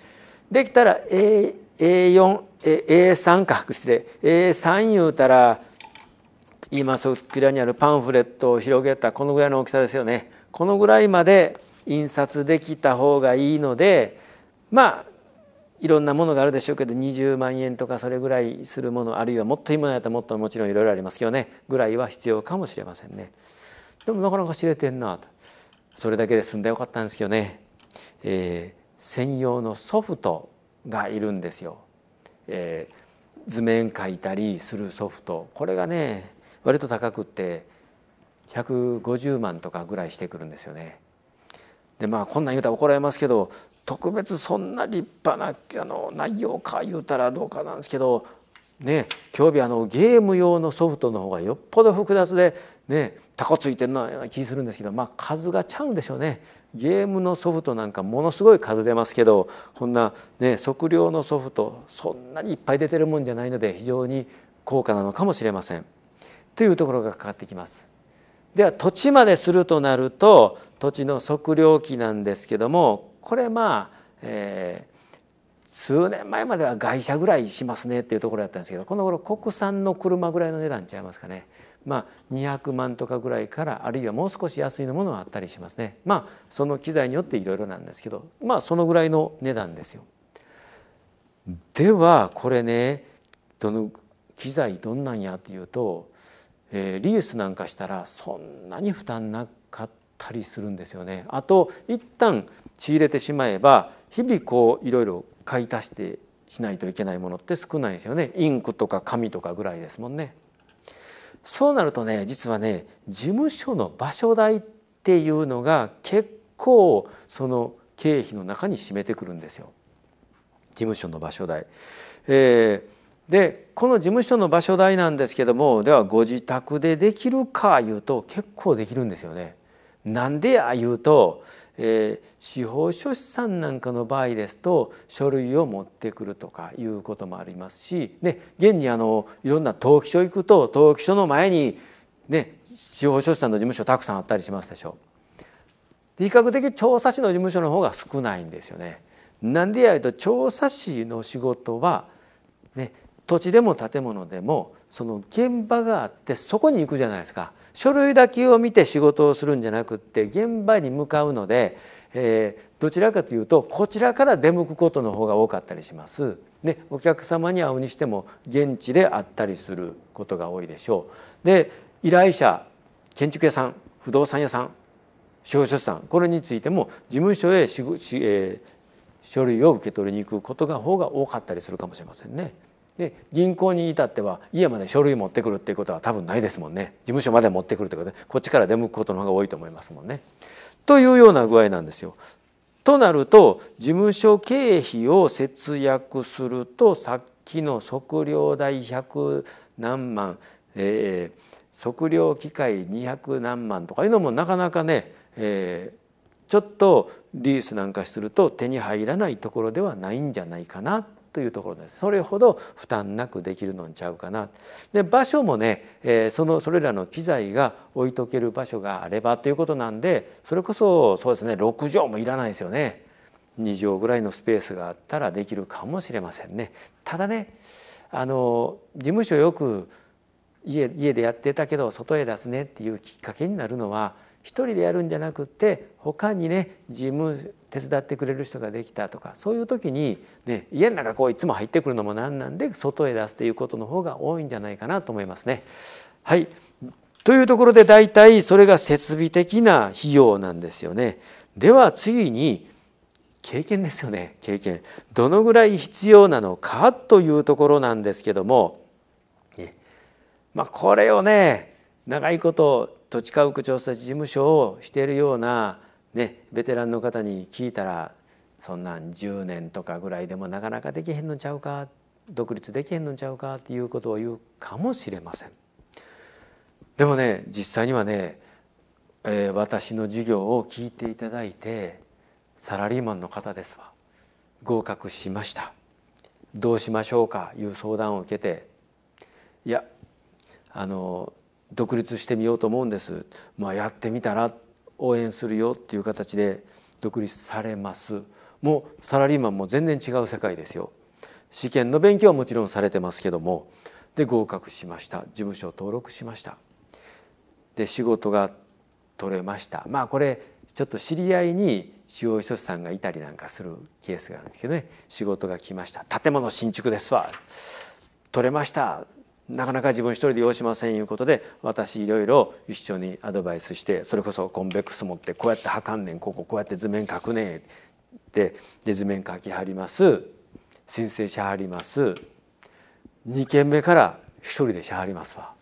できたら A 4 A3 か白紙で A3 言うたら今そちらにあるパンフレットを広げたこのぐらいの大きさですよねこのぐらいまで印刷できた方がいいのでまあいろんなものがあるでしょうけど20万円とかそれぐらいするものあるいはもっといいものやったらもっともちろんいろいろありますけどねぐらいは必要かもしれませんね。でもなかなか知れてんなとそれだけで済んでよかったんですけどね、えー、専用のソフトがいるんですよ。えー、図面書いたりするソフトこれがね割と高くって150万とかぐらいしてくるんですよね。でまあこんなん言うたら怒られますけど特別そんな立派なあの内容か言うたらどうかなんですけどね今日日あのゲーム用のソフトの方がよっぽど複雑でねタコついてるような気するんですけどまあ数がちゃうんでしょうね。ゲームのソフトなんかものすごい数出ますけどこんな、ね、測量のソフトそんなにいっぱい出てるもんじゃないので非常に高価なのかもしれません。というところがかかってきます。では土地までするとなると土地の測量機なんですけどもこれまあ、えー、数年前までは外車ぐらいしますねっていうところだったんですけどこの頃国産の車ぐらいの値段ちゃいますかね。まあ、200万とかぐらいからあるいはもう少し安いのものはあったりしますねまあその機材によっていろいろなんですけどまあそのぐらいの値段ですよ。ではこれねどの機材どんなんやっていうと、えー、リースなんかしたらそんなに負担なかったりするんですよね。あと一旦仕入れてしまえば日々こういろいろ買い足してしないといけないものって少ないですよねインクとか紙とかぐらいですもんね。そうなるとね実はね事務所の場所代っていうのが結構その経費の中に占めてくるんですよ事務所の場所代。えー、でこの事務所の場所代なんですけどもではご自宅でできるかいうと結構できるんですよね。なんでや言うと、えー、司法書士さんなんかの場合ですと書類を持ってくるとかいうこともありますし、ね、現にあのいろんな登記書行くと登記書の前に、ね、司法書士さんの事務所たくさんあったりしますでしょ比較的調査士の事務所の方が少ないんですよね。なんでやいうと調査士の仕事は、ね、土地でも建物でもその現場があってそこに行くじゃないですか。書類だけを見て仕事をするんじゃなくって現場に向かうので、えー、どちらかというとこちらから出向くことの方が多かったりします。でお客様に会うにしても現地で会ったりすることが多いでしょう。で依頼者建築屋さん不動産屋さん消費者さんこれについても事務所へえー、書類を受け取りに行くことが方が多かったりするかもしれませんね。で銀行に至っては家まで書類持ってくるっていうことは多分ないですもんね事務所まで持ってくるってことでこっちから出向くことの方が多いと思いますもんね。というような具合なんですよ。となると事務所経費を節約するとさっきの測量代100何万、えー、測量機械200何万とかいうのもなかなかね、えー、ちょっとリースなんかすると手に入らないところではないんじゃないかなというところですそれほど負担なくできるのんちゃうかなで場所もね、えー、そのそれらの機材が置いとける場所があればということなんでそれこそそうですね6畳もいらないですよね2畳ぐらいのスペースがあったらできるかもしれませんねただねあの事務所よく家家でやってたけど外へ出すねっていうきっかけになるのは一人でやるんじゃなくって他にね事務手伝ってくれる人ができたとかそういう時に、ね、家の中こういつも入ってくるのもなんなんで外へ出すということの方が多いんじゃないかなと思いますね。はいというところで大体それが設備的な費用なんですよね。では次に経験ですよね経験どのぐらい必要なのかというところなんですけども、まあ、これをね長いこと土地家屋調査事務所をしているような、ね、ベテランの方に聞いたらそんなん10年とかぐらいでもなかなかできへんのちゃうか独立できへんのちゃうかっていうことを言うかもしれません。でもね実際にはね、えー、私の授業を聞いていただいてサラリーマンの方ですわ合格しましたどうしましょうかいう相談を受けていやあの独立してみようと思うんです、まあ、やってみたら応援するよっていう形で独立されますもうサラリーマンも全然違う世界ですよ試験の勉強はもちろんされてますけどもで合格しました事務所登録しましたで仕事が取れましたまあこれちょっと知り合いに塩井寿さんがいたりなんかするケースがあるんですけどね仕事が来ました建物新築ですわ取れましたなかなか自分一人で用しませんいうことで私いろいろ一緒にアドバイスしてそれこそコンベックス持ってこうやってはかんねんこここうやって図面描くねんってで図面描きはります申請しはります2件目から一人でしはりますわ。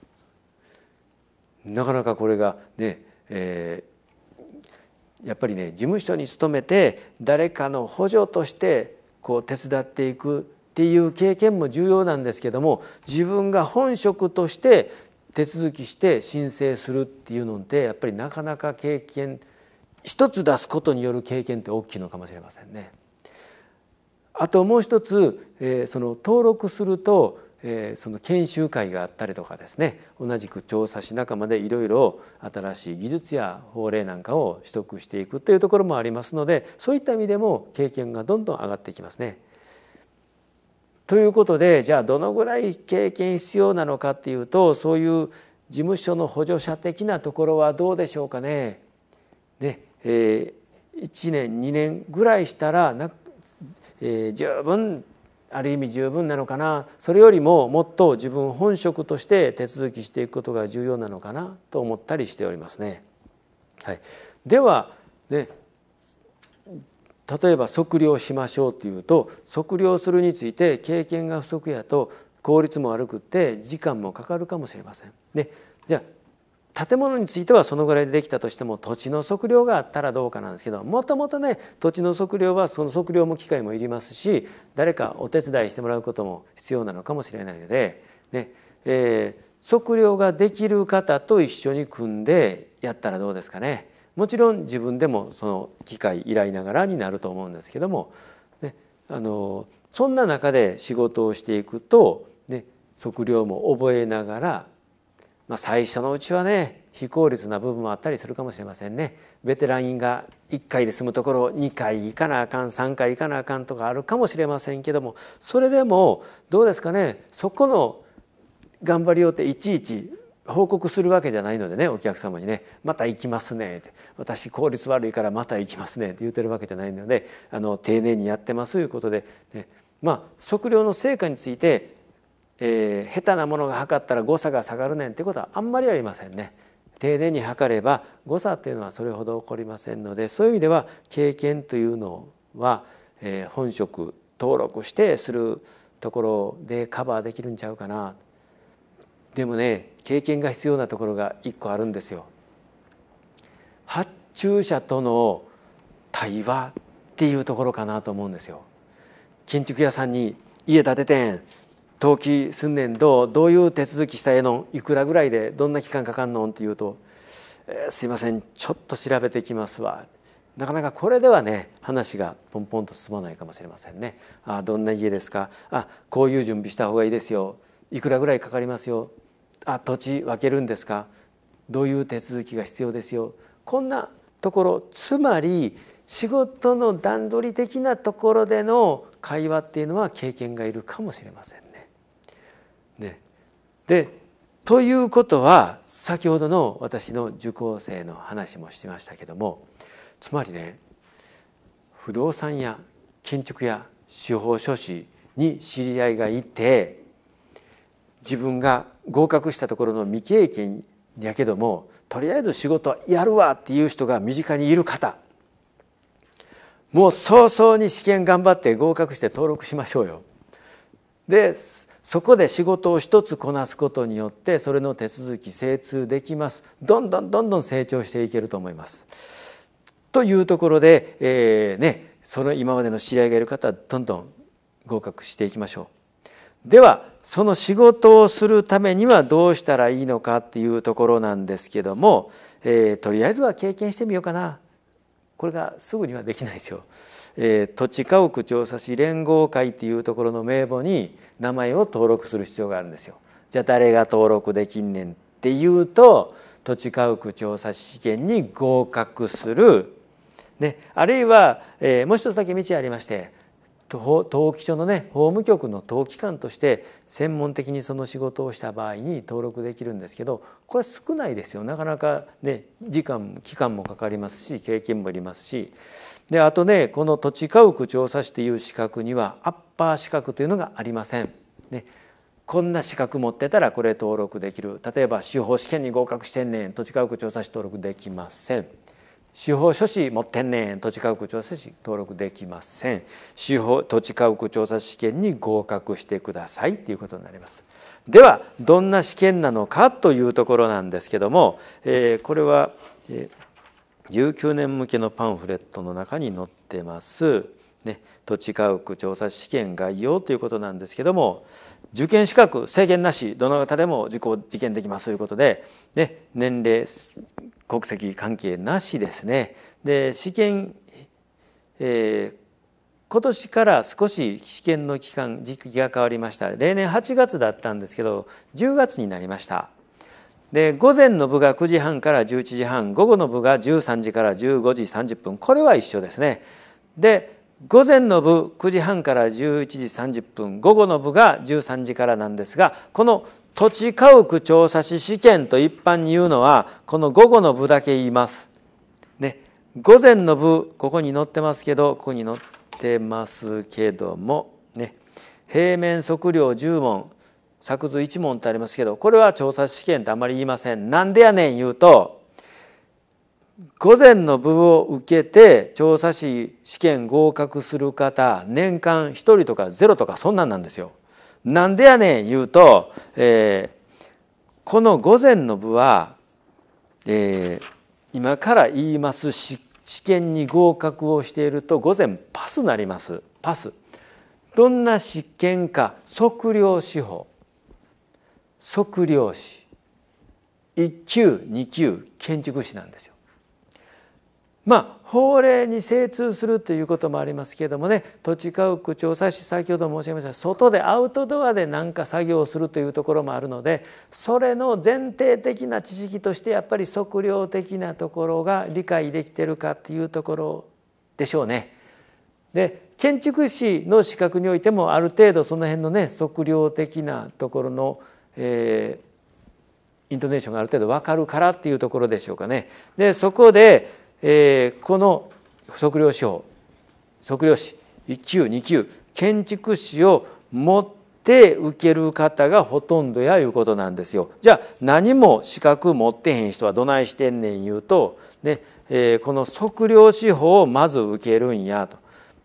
なかなかこれがね、えー、やっぱりね事務所に勤めて誰かの補助としてこう手伝っていくっていう経験も重要なんですけども自分が本職として手続きして申請するっていうのってやっぱりなかなか経験一つ出すことによる経験って大きいのかもしれませんね。あともう一つ、えー、その登録すると、えー、その研修会があったりとかですね同じく調査し仲間でいろいろ新しい技術や法令なんかを取得していくというところもありますのでそういった意味でも経験がどんどん上がっていきますね。ということでじゃあどのぐらい経験必要なのかっていうとそういう事務所の補助者的なところはどうでしょうかね。ねえー、1年2年ぐらいしたらな、えー、十分ある意味十分なのかなそれよりももっと自分本職として手続きしていくことが重要なのかなと思ったりしておりますね。はい、では、ね、例えば測量しましょうっていうと測量するについて経験が不足やと効率も悪くって時間もかかるかもしれません。でじゃあ建物についてはそのぐらいでできたとしても土地の測量があったらどうかなんですけどもともとね土地の測量はその測量も機械もいりますし誰かお手伝いしてもらうことも必要なのかもしれないので、ねえー、測量ができる方と一緒に組んでやったらどうですかね。もちろん自分でもその機会依頼ながらになると思うんですけども、ね、あのそんな中で仕事をしていくと、ね、測量も覚えながら、まあ、最初のうちはね非効率な部分もあったりするかもしれませんねベテランが1回で済むところ2回行かなあかん3回行かなあかんとかあるかもしれませんけどもそれでもどうですかねそこの頑張りようっていちいち報告するわけじゃないのでねお客様にね「また行きますね」って「私効率悪いからまた行きますね」って言うてるわけじゃないのであの丁寧にやってますということで、ね、まあ測量の成果について、えー、下手なものが測ったら誤差が下がるねんってことはあんまりありませんね。丁寧に測れば誤差ていうのはそれほど起こりませんのでそういう意味では経験というのは、えー、本職登録してするところでカバーできるんちゃうかなでもね経験が必要なところが一個あるんですよ。発注者との対話っていうところかなと思うんですよ。建築屋さんに家建ててん登記すんねんどうどういう手続きしたえのいくらぐらいでどんな期間かかんのんって言うと、えー、すいませんちょっと調べてきますわ」なかなかこれではね話がポンポンと進まないかもしれませんね。あどんな家ですかあこういう準備した方がいいですよいくらぐらいかかりますよあ土地分けるんですかどういう手続きが必要ですよこんなところつまり仕事の段取り的なところでの会話っていうのは経験がいるかもしれませんね。ねでということは先ほどの私の受講生の話もしましたけどもつまりね不動産や建築や司法書士に知り合いがいて自分が合格したところの未経験やけどもとりあえず仕事やるわっていう人が身近にいる方もう早々に試験頑張って合格して登録しましょうよ。でそこで仕事を一つこなすことによってそれの手続き精通できますどんどんどんどん成長していけると思います。というところで、えー、ね、その今までの知り合いがいる方はどんどん合格していきましょう。ではその仕事をするためにはどうしたらいいのかっていうところなんですけども、えー、とりあえずは経験してみようかなこれがすぐにはできないですよ。えー、土地家屋調査士連合会っていうところの名簿に名前を登録する必要があるんですよ。じゃあ誰が登録できんねんっていうと土地家屋調査士試験に合格する、ね、あるいは、えー、もう一つだけ道ありまして登記所のね法務局の登記官として専門的にその仕事をした場合に登録できるんですけどこれ少ないですよなかなかね時間期間もかかりますし経験もいりますしであとねこの土地家屋調査士という資格にはアッパー資格というのがありません。ね、こんな資格持ってたらこれ登録できる例えば司法試験に合格してんねん土地家屋調査士登録できません。司法書士も天然園土地家屋調査士登録できません司法土地家屋調査試験に合格してくださいということになりますではどんな試験なのかというところなんですけども、えー、これは、えー、19年向けのパンフレットの中に載ってます、ね、土地家屋調査試験概要ということなんですけども受験資格制限なしどの方でも受講受験できますということで、ね、年齢国籍関係なしですねで試験、えー、今年から少し試験の期間時期が変わりました例年8月だったんですけど10月になりましたで午前の部が9時半から11時半午後の部が13時から15時30分これは一緒ですねで午前の部9時半から11時30分午後の部が13時からなんですがこの土地家屋調査士試験と一般に言うのはこの午後の部だけ言います。ね、午前の部ここに載ってますけどここに載ってますけどもね平面測量10問作図1問ってありますけどこれは調査試験ってあまり言いません。なんでやねん言うと午前の部を受けて調査士試験合格する方年間1人とか0とかそんなんなんですよ。なんでやねん言うと、えー、この午前の部は、えー、今から言います試験に合格をしていると午前パスなりますパス。どんな試験か測量司法測量士1級2級建築士なんですよ。まあ法令に精通するということもありますけれどもね土地家屋調査士先ほど申し上げました外でアウトドアで何か作業をするというところもあるのでそれの前提的な知識としてやっぱり測量的なところが理解できてるかっていうところでしょうね。で建築士の資格においてもある程度その辺のね測量的なところの、えー、イントネーションがある程度分かるからっていうところでしょうかね。でそこでえー、この測量法、測量士1級2級建築士を持って受ける方がほとんどやいうことなんですよ。じゃあ何も資格持ってへん人はどないしてんねん言うと、ねえー、この測量士法をまず受けるんやと。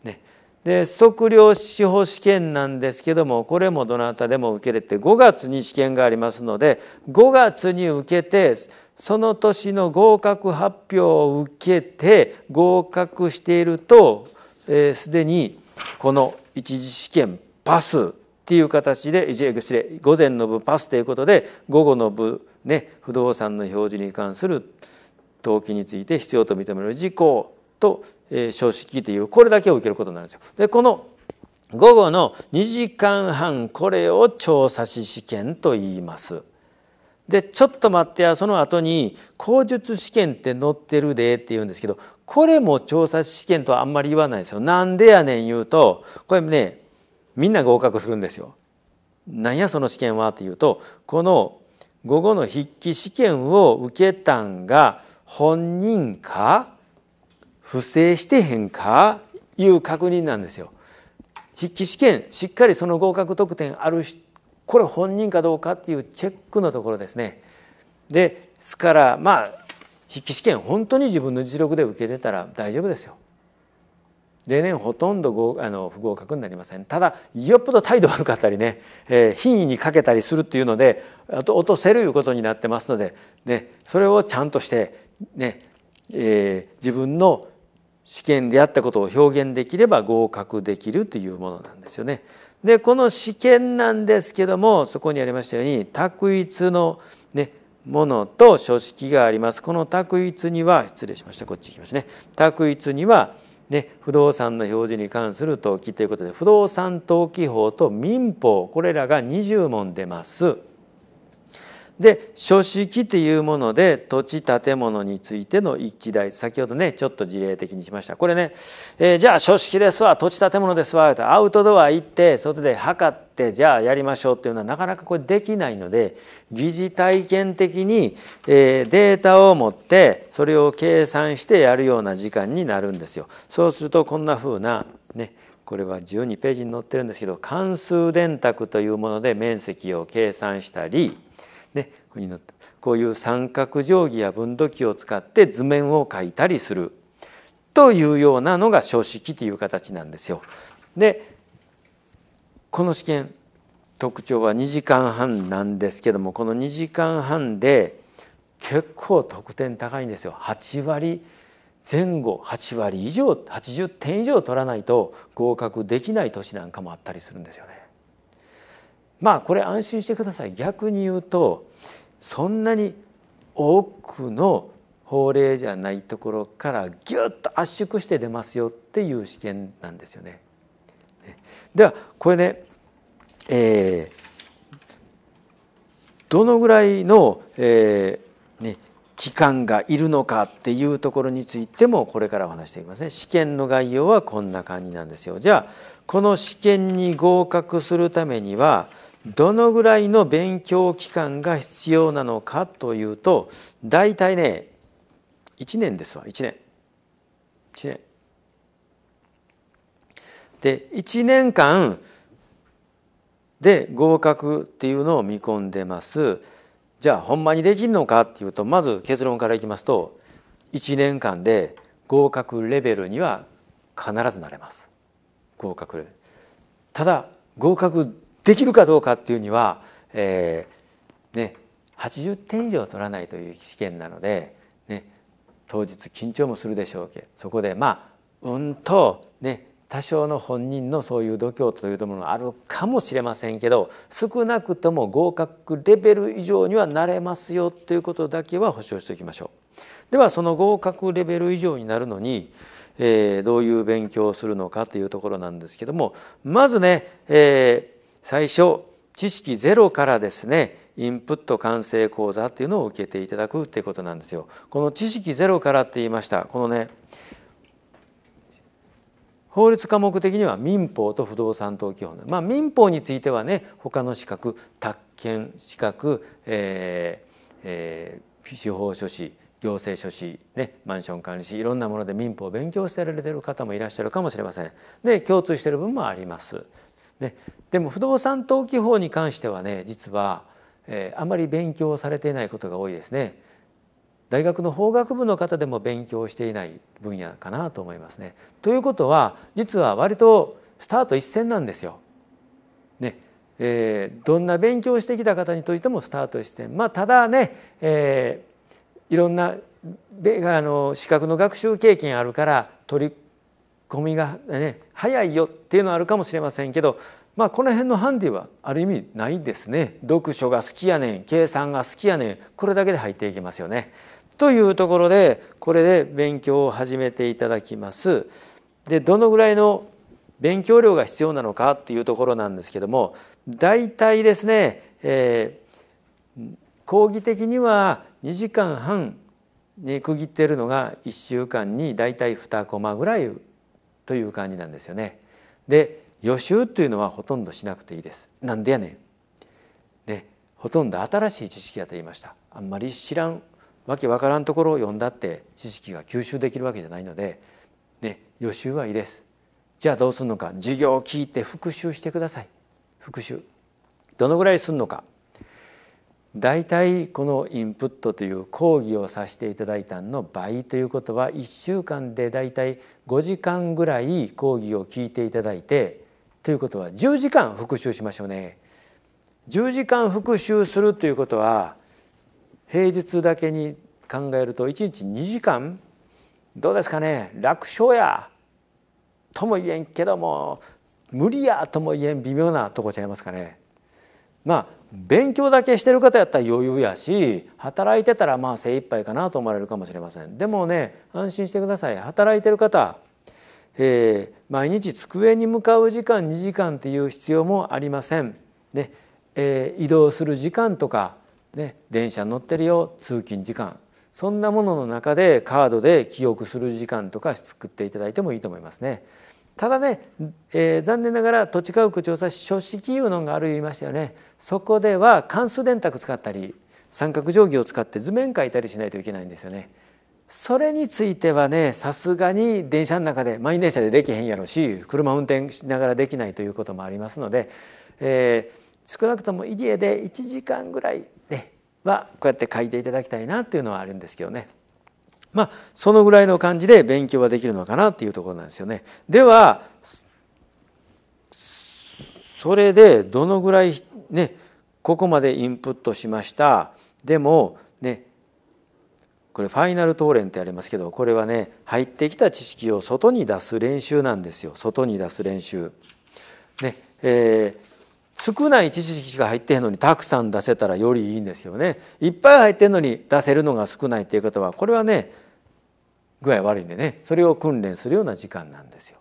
ね、で測量士法試験なんですけどもこれもどなたでも受けれて5月に試験がありますので5月に受けてその年の合格発表を受けて合格しているとすで、えー、にこの一次試験パスっていう形で失礼午前の部パスということで午後の部、ね、不動産の表示に関する登記について必要と認める事項と、えー、書式というこれだけを受けることになるんですよ。でこの午後の2時間半これを調査士試験と言います。でちょっと待ってやその後に口述試験って載ってるでって言うんですけどこれも調査試験とはあんまり言わないですよ。なんでやねん言うとこれねみんな合格するんですよ。なんやその試験はっていうとこの午後の筆記試験を受けたんが本人か不正してへんかいう確認なんですよ。筆記試験しっかりその合格得点ある人これ本人かどうかっていうチェックのところですね。ですからまあ筆記試験本当に自分の実力で受けてたら大丈夫ですよ。例年ほとんど合あの不合格になりませんただよっぽど態度悪かったりね、えー、品位にかけたりするっていうのであと落とせるいうことになってますので、ね、それをちゃんとしてね、ねえー、自分の試験であったことを表現できれば合格できるというものなんですよね。でこの試験なんですけどもそこにありましたように択一の、ね、ものと書式があります。この択一には失礼しましたこっち行きますね。択一にはね、不動産の表示に関する登記ということで不動産登記法と民法これらが20問出ます。で書式というもので土地建物についての一台、先ほどねちょっと事例的にしましたこれね、えー、じゃあ書式ですわ土地建物ですわアウトドア行って外で測ってじゃあやりましょうっていうのはなかなかこれできないので疑似体験的に、えー、データを持ってそれを計算してやるような時間になるんですよ。そうするとこんな風なねこれは12ページに載ってるんですけど関数電卓というもので面積を計算したりね、こういう三角定規や分度器を使って図面を描いたりするというようなのが書式という形なんですよ。でこの試験特徴は2時間半なんですけどもこの2時間半で結構得点高いんですよ。8割前後8割以上80点以上取らないと合格できない年なんかもあったりするんですよね。まあこれ安心してください逆に言うとそんなに多くの法令じゃないところからぎゅっと圧縮して出ますよっていう試験なんですよね。ではこれね、えー、どのぐらいの、えーね、期間がいるのかっていうところについてもこれからお話していきますね。試験の概要はこんな感じなんですよ。じゃあこの試験に合格するためにはどのぐらいの勉強期間が必要なのかというと大体ね1年ですわ1年1年で1年間で合格っていうのを見込んでますじゃあほんまにできるのかっていうとまず結論からいきますと1年間で合格レベルには必ずなれます合格レベルただ合格できるかどうかっていうには、えーね、80点以上取らないという試験なので、ね、当日緊張もするでしょうけどそこでまあうんと、ね、多少の本人のそういう度胸というものがあるかもしれませんけど少なくとも合格レベル以上にはなれますよということだけは保証しておきましょう。ではその合格レベル以上になるのに、えー、どういう勉強をするのかというところなんですけどもまずね、えー最初知識ゼロからですねインプット完成講座っていうのを受けていただくっていうことなんですよ。この知識ゼロからって言いましたこのね法律科目的には民法と不動産登記法まあ民法についてはね他の資格宅建資格、えーえー、司法書士行政書士、ね、マンション管理士いろんなもので民法を勉強してられてる方もいらっしゃるかもしれません。で共通してる部分もあります。ででも不動産登記法に関してはね実は、えー、あまり勉強されていないことが多いですね。大学の法学部の方でも勉強していない分野かなと思いますね。ということは実は割とスタート一線なんですよ。ねえー、どんな勉強してきた方にといてもスタート一線。まあ、ただね、えー、いろんなであの資格の学習経験あるから取り込みが、ね、早いよっていうのはあるかもしれませんけど、まあ、この辺のハンディはある意味ないですね読書が好きやねん計算が好きやねんこれだけで入っていきますよね。というところでこれで勉強を始めていただきます。でどのぐらいの勉強量が必要なのかっていうところなんですけども大体ですね、えー、講義的には2時間半に区切ってるのが1週間に大体2コマぐらいという感じなんですよね。で予習というのはほとんどしなくていいです。なんでやねん。ねほとんど新しい知識だと言いました。あんまり知らんわけわからんところを読んだって知識が吸収できるわけじゃないので、ね、予習はいいです。じゃあどうするのか授業を聞いて復習してください。復習。どのぐらいするのか大体このインプットという講義をさせていただいたの倍ということは1週間で大体5時間ぐらい講義を聞いていただいてということは10時間復習しましょうね。10時間復習するということは平日だけに考えると1日2時間どうですかね楽勝やとも言えんけども無理やとも言えん微妙なとこちゃいますかね。まあ勉強だけしてる方やったら余裕やし働いてたらまあ精一杯かなと思われるかもしれませんでもね安心してください働いてる方、えー、毎日机に向かう時間2時間っていう必要もありません、ねえー、移動する時間とか、ね、電車乗ってるよ通勤時間そんなものの中でカードで記憶する時間とか作っていただいてもいいと思いますね。ただね、えー、残念ながら土地家屋調査士書式いうのがある言いましたよねそこでは関数電卓使ったり三角定規を使って図面書いたりしないといけないんですよね。それについてはねさすがに電車の中で満員電車でできへんやろうし車運転しながらできないということもありますので、えー、少なくとも入江で1時間ぐらい、ね、はこうやって書いていただきたいなというのはあるんですけどね。まあそのぐらいの感じで勉強はできるのかなっていうところなんですよね。ではそれでどのぐらいねここまでインプットしましたでもねこれファイナルトーレンってありますけどこれはね入ってきた知識を外に出す練習なんですよ外に出す練習。ねえー少ない知識しか入ってへんのにたくさん出せたらよりいいんですよねいっぱい入ってんのに出せるのが少ないっていう方はこれはね具合悪いんでねそれを訓練するような時間なんですよ。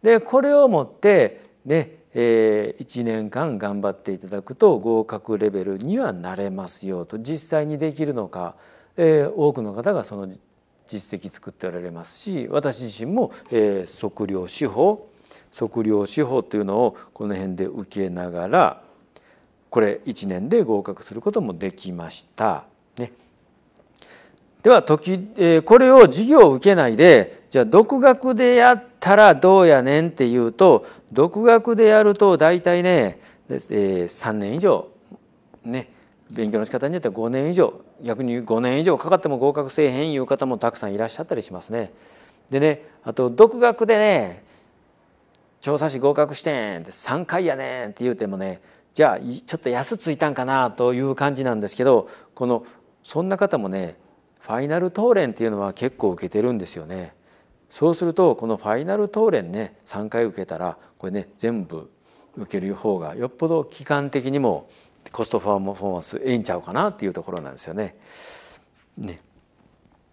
でこれをもってね、えー、1年間頑張っていただくと合格レベルにはなれますよと実際にできるのか、えー、多くの方がその実績作っておられますし私自身も、えー、測量手法測量手法というのをこの辺で受けながらこれ1年で合格することもできました。ね、では時、えこれを授業を受けないでじゃあ独学でやったらどうやねんっていうと独学でやると大体ね、え3年以上ね勉強の仕方によっては5年以上逆に5年以上かかっても合格せえへんいう方もたくさんいらっしゃったりしますね。でねあと独学でね調査士合格してんって3回やねんって言うてもねじゃあちょっと安ついたんかなという感じなんですけどこのそんな方もねファイナル答練っていうのは結構受けてるんですよね。そうするとこのファイナル答練ね3回受けたらこれね全部受ける方がよっぽど期間的にもコストパフォーマンスええんちゃうかなっていうところなんですよね。ね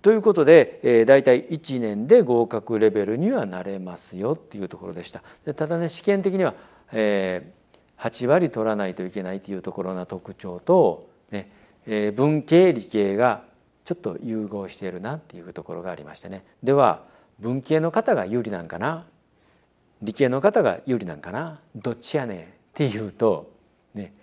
ということで、えー、大体1年で合格レベルにはなれますよっていうところでしたでただね試験的には、えー、8割取らないといけないというところの特徴と、ねえー、文系理系がちょっと融合しているなっていうところがありましてねでは文系の方が有利なんかな理系の方が有利なんかなどっちやねんっていうと、ね、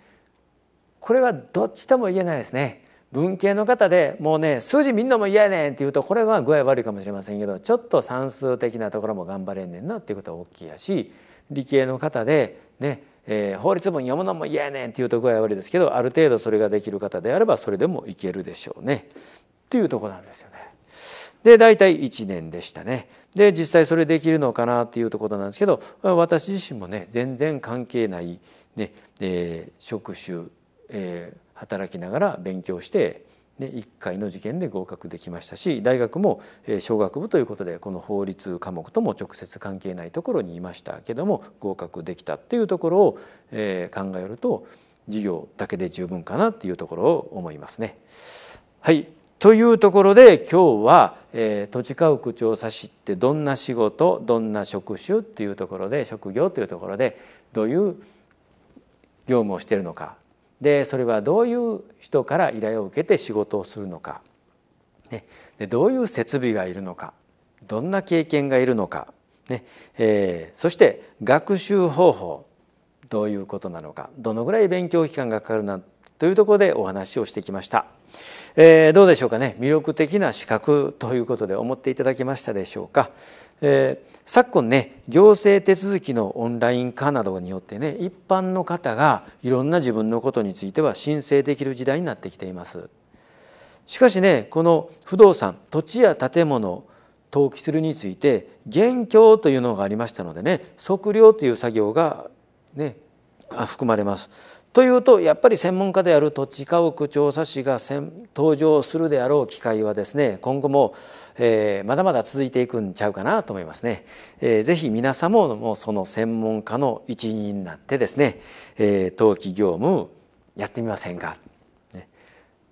これはどっちとも言えないですね。文系の方でもうね数字みんなも嫌やねんって言うとこれは具合悪いかもしれませんけどちょっと算数的なところも頑張れんねんなっていうことは大きいやし理系の方でね、えー、法律文読むのも嫌やねんっていうと具合悪いですけどある程度それができる方であればそれでもいけるでしょうねっていうとこなんですよね。で大体1年でしたね。で実際それできるのかなっていうところなんですけど私自身もね全然関係ないね、ねえー、職種、えー働きながら勉強してね、1回の受験で合格できましたし大学も小学部ということでこの法律科目とも直接関係ないところにいましたけども合格できたっていうところを考えると授業だけで十分かなっていうところを思いますね。はいというところで今日は、えー、土地家屋調査士ってどんな仕事どんな職種っていうところで職業というところでどういう業務をしているのかでそれはどういう人から依頼を受けて仕事をするのか、ね、でどういう設備がいるのかどんな経験がいるのか、ねえー、そして学習方法どういうことなのかどのぐらい勉強期間がかかるなというところでお話をしてきました、えー、どうでしょうかね魅力的な資格ということで思っていただけましたでしょうか、えー、昨今ね行政手続きのオンライン化などによってね一般の方がいろんな自分のことについては申請できる時代になってきていますしかしねこの不動産土地や建物登記するについて現況というのがありましたのでね測量という作業がね含まれますというとやっぱり専門家である土地家屋調査士が登場するであろう機会はですね今後も、えー、まだまだ続いていくんちゃうかなと思いますね。えー、ぜひ皆様もその専門家の一員になってですね、えー、登記業務やってみませんか。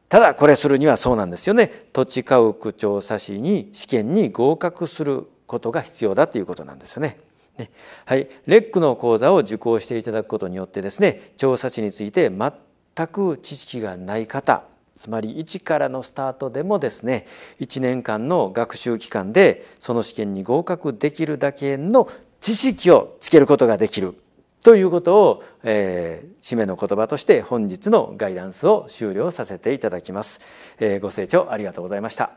ただこれするにはそうなんですよね土地家屋調査士に試験に合格することが必要だということなんですよね。ねはい、レックの講座を受講していただくことによってですね調査値について全く知識がない方つまり1からのスタートでもですね1年間の学習期間でその試験に合格できるだけの知識をつけることができるということを、えー、締めの言葉として本日のガイダンスを終了させていただきます。えー、ご清聴ありがとうございました。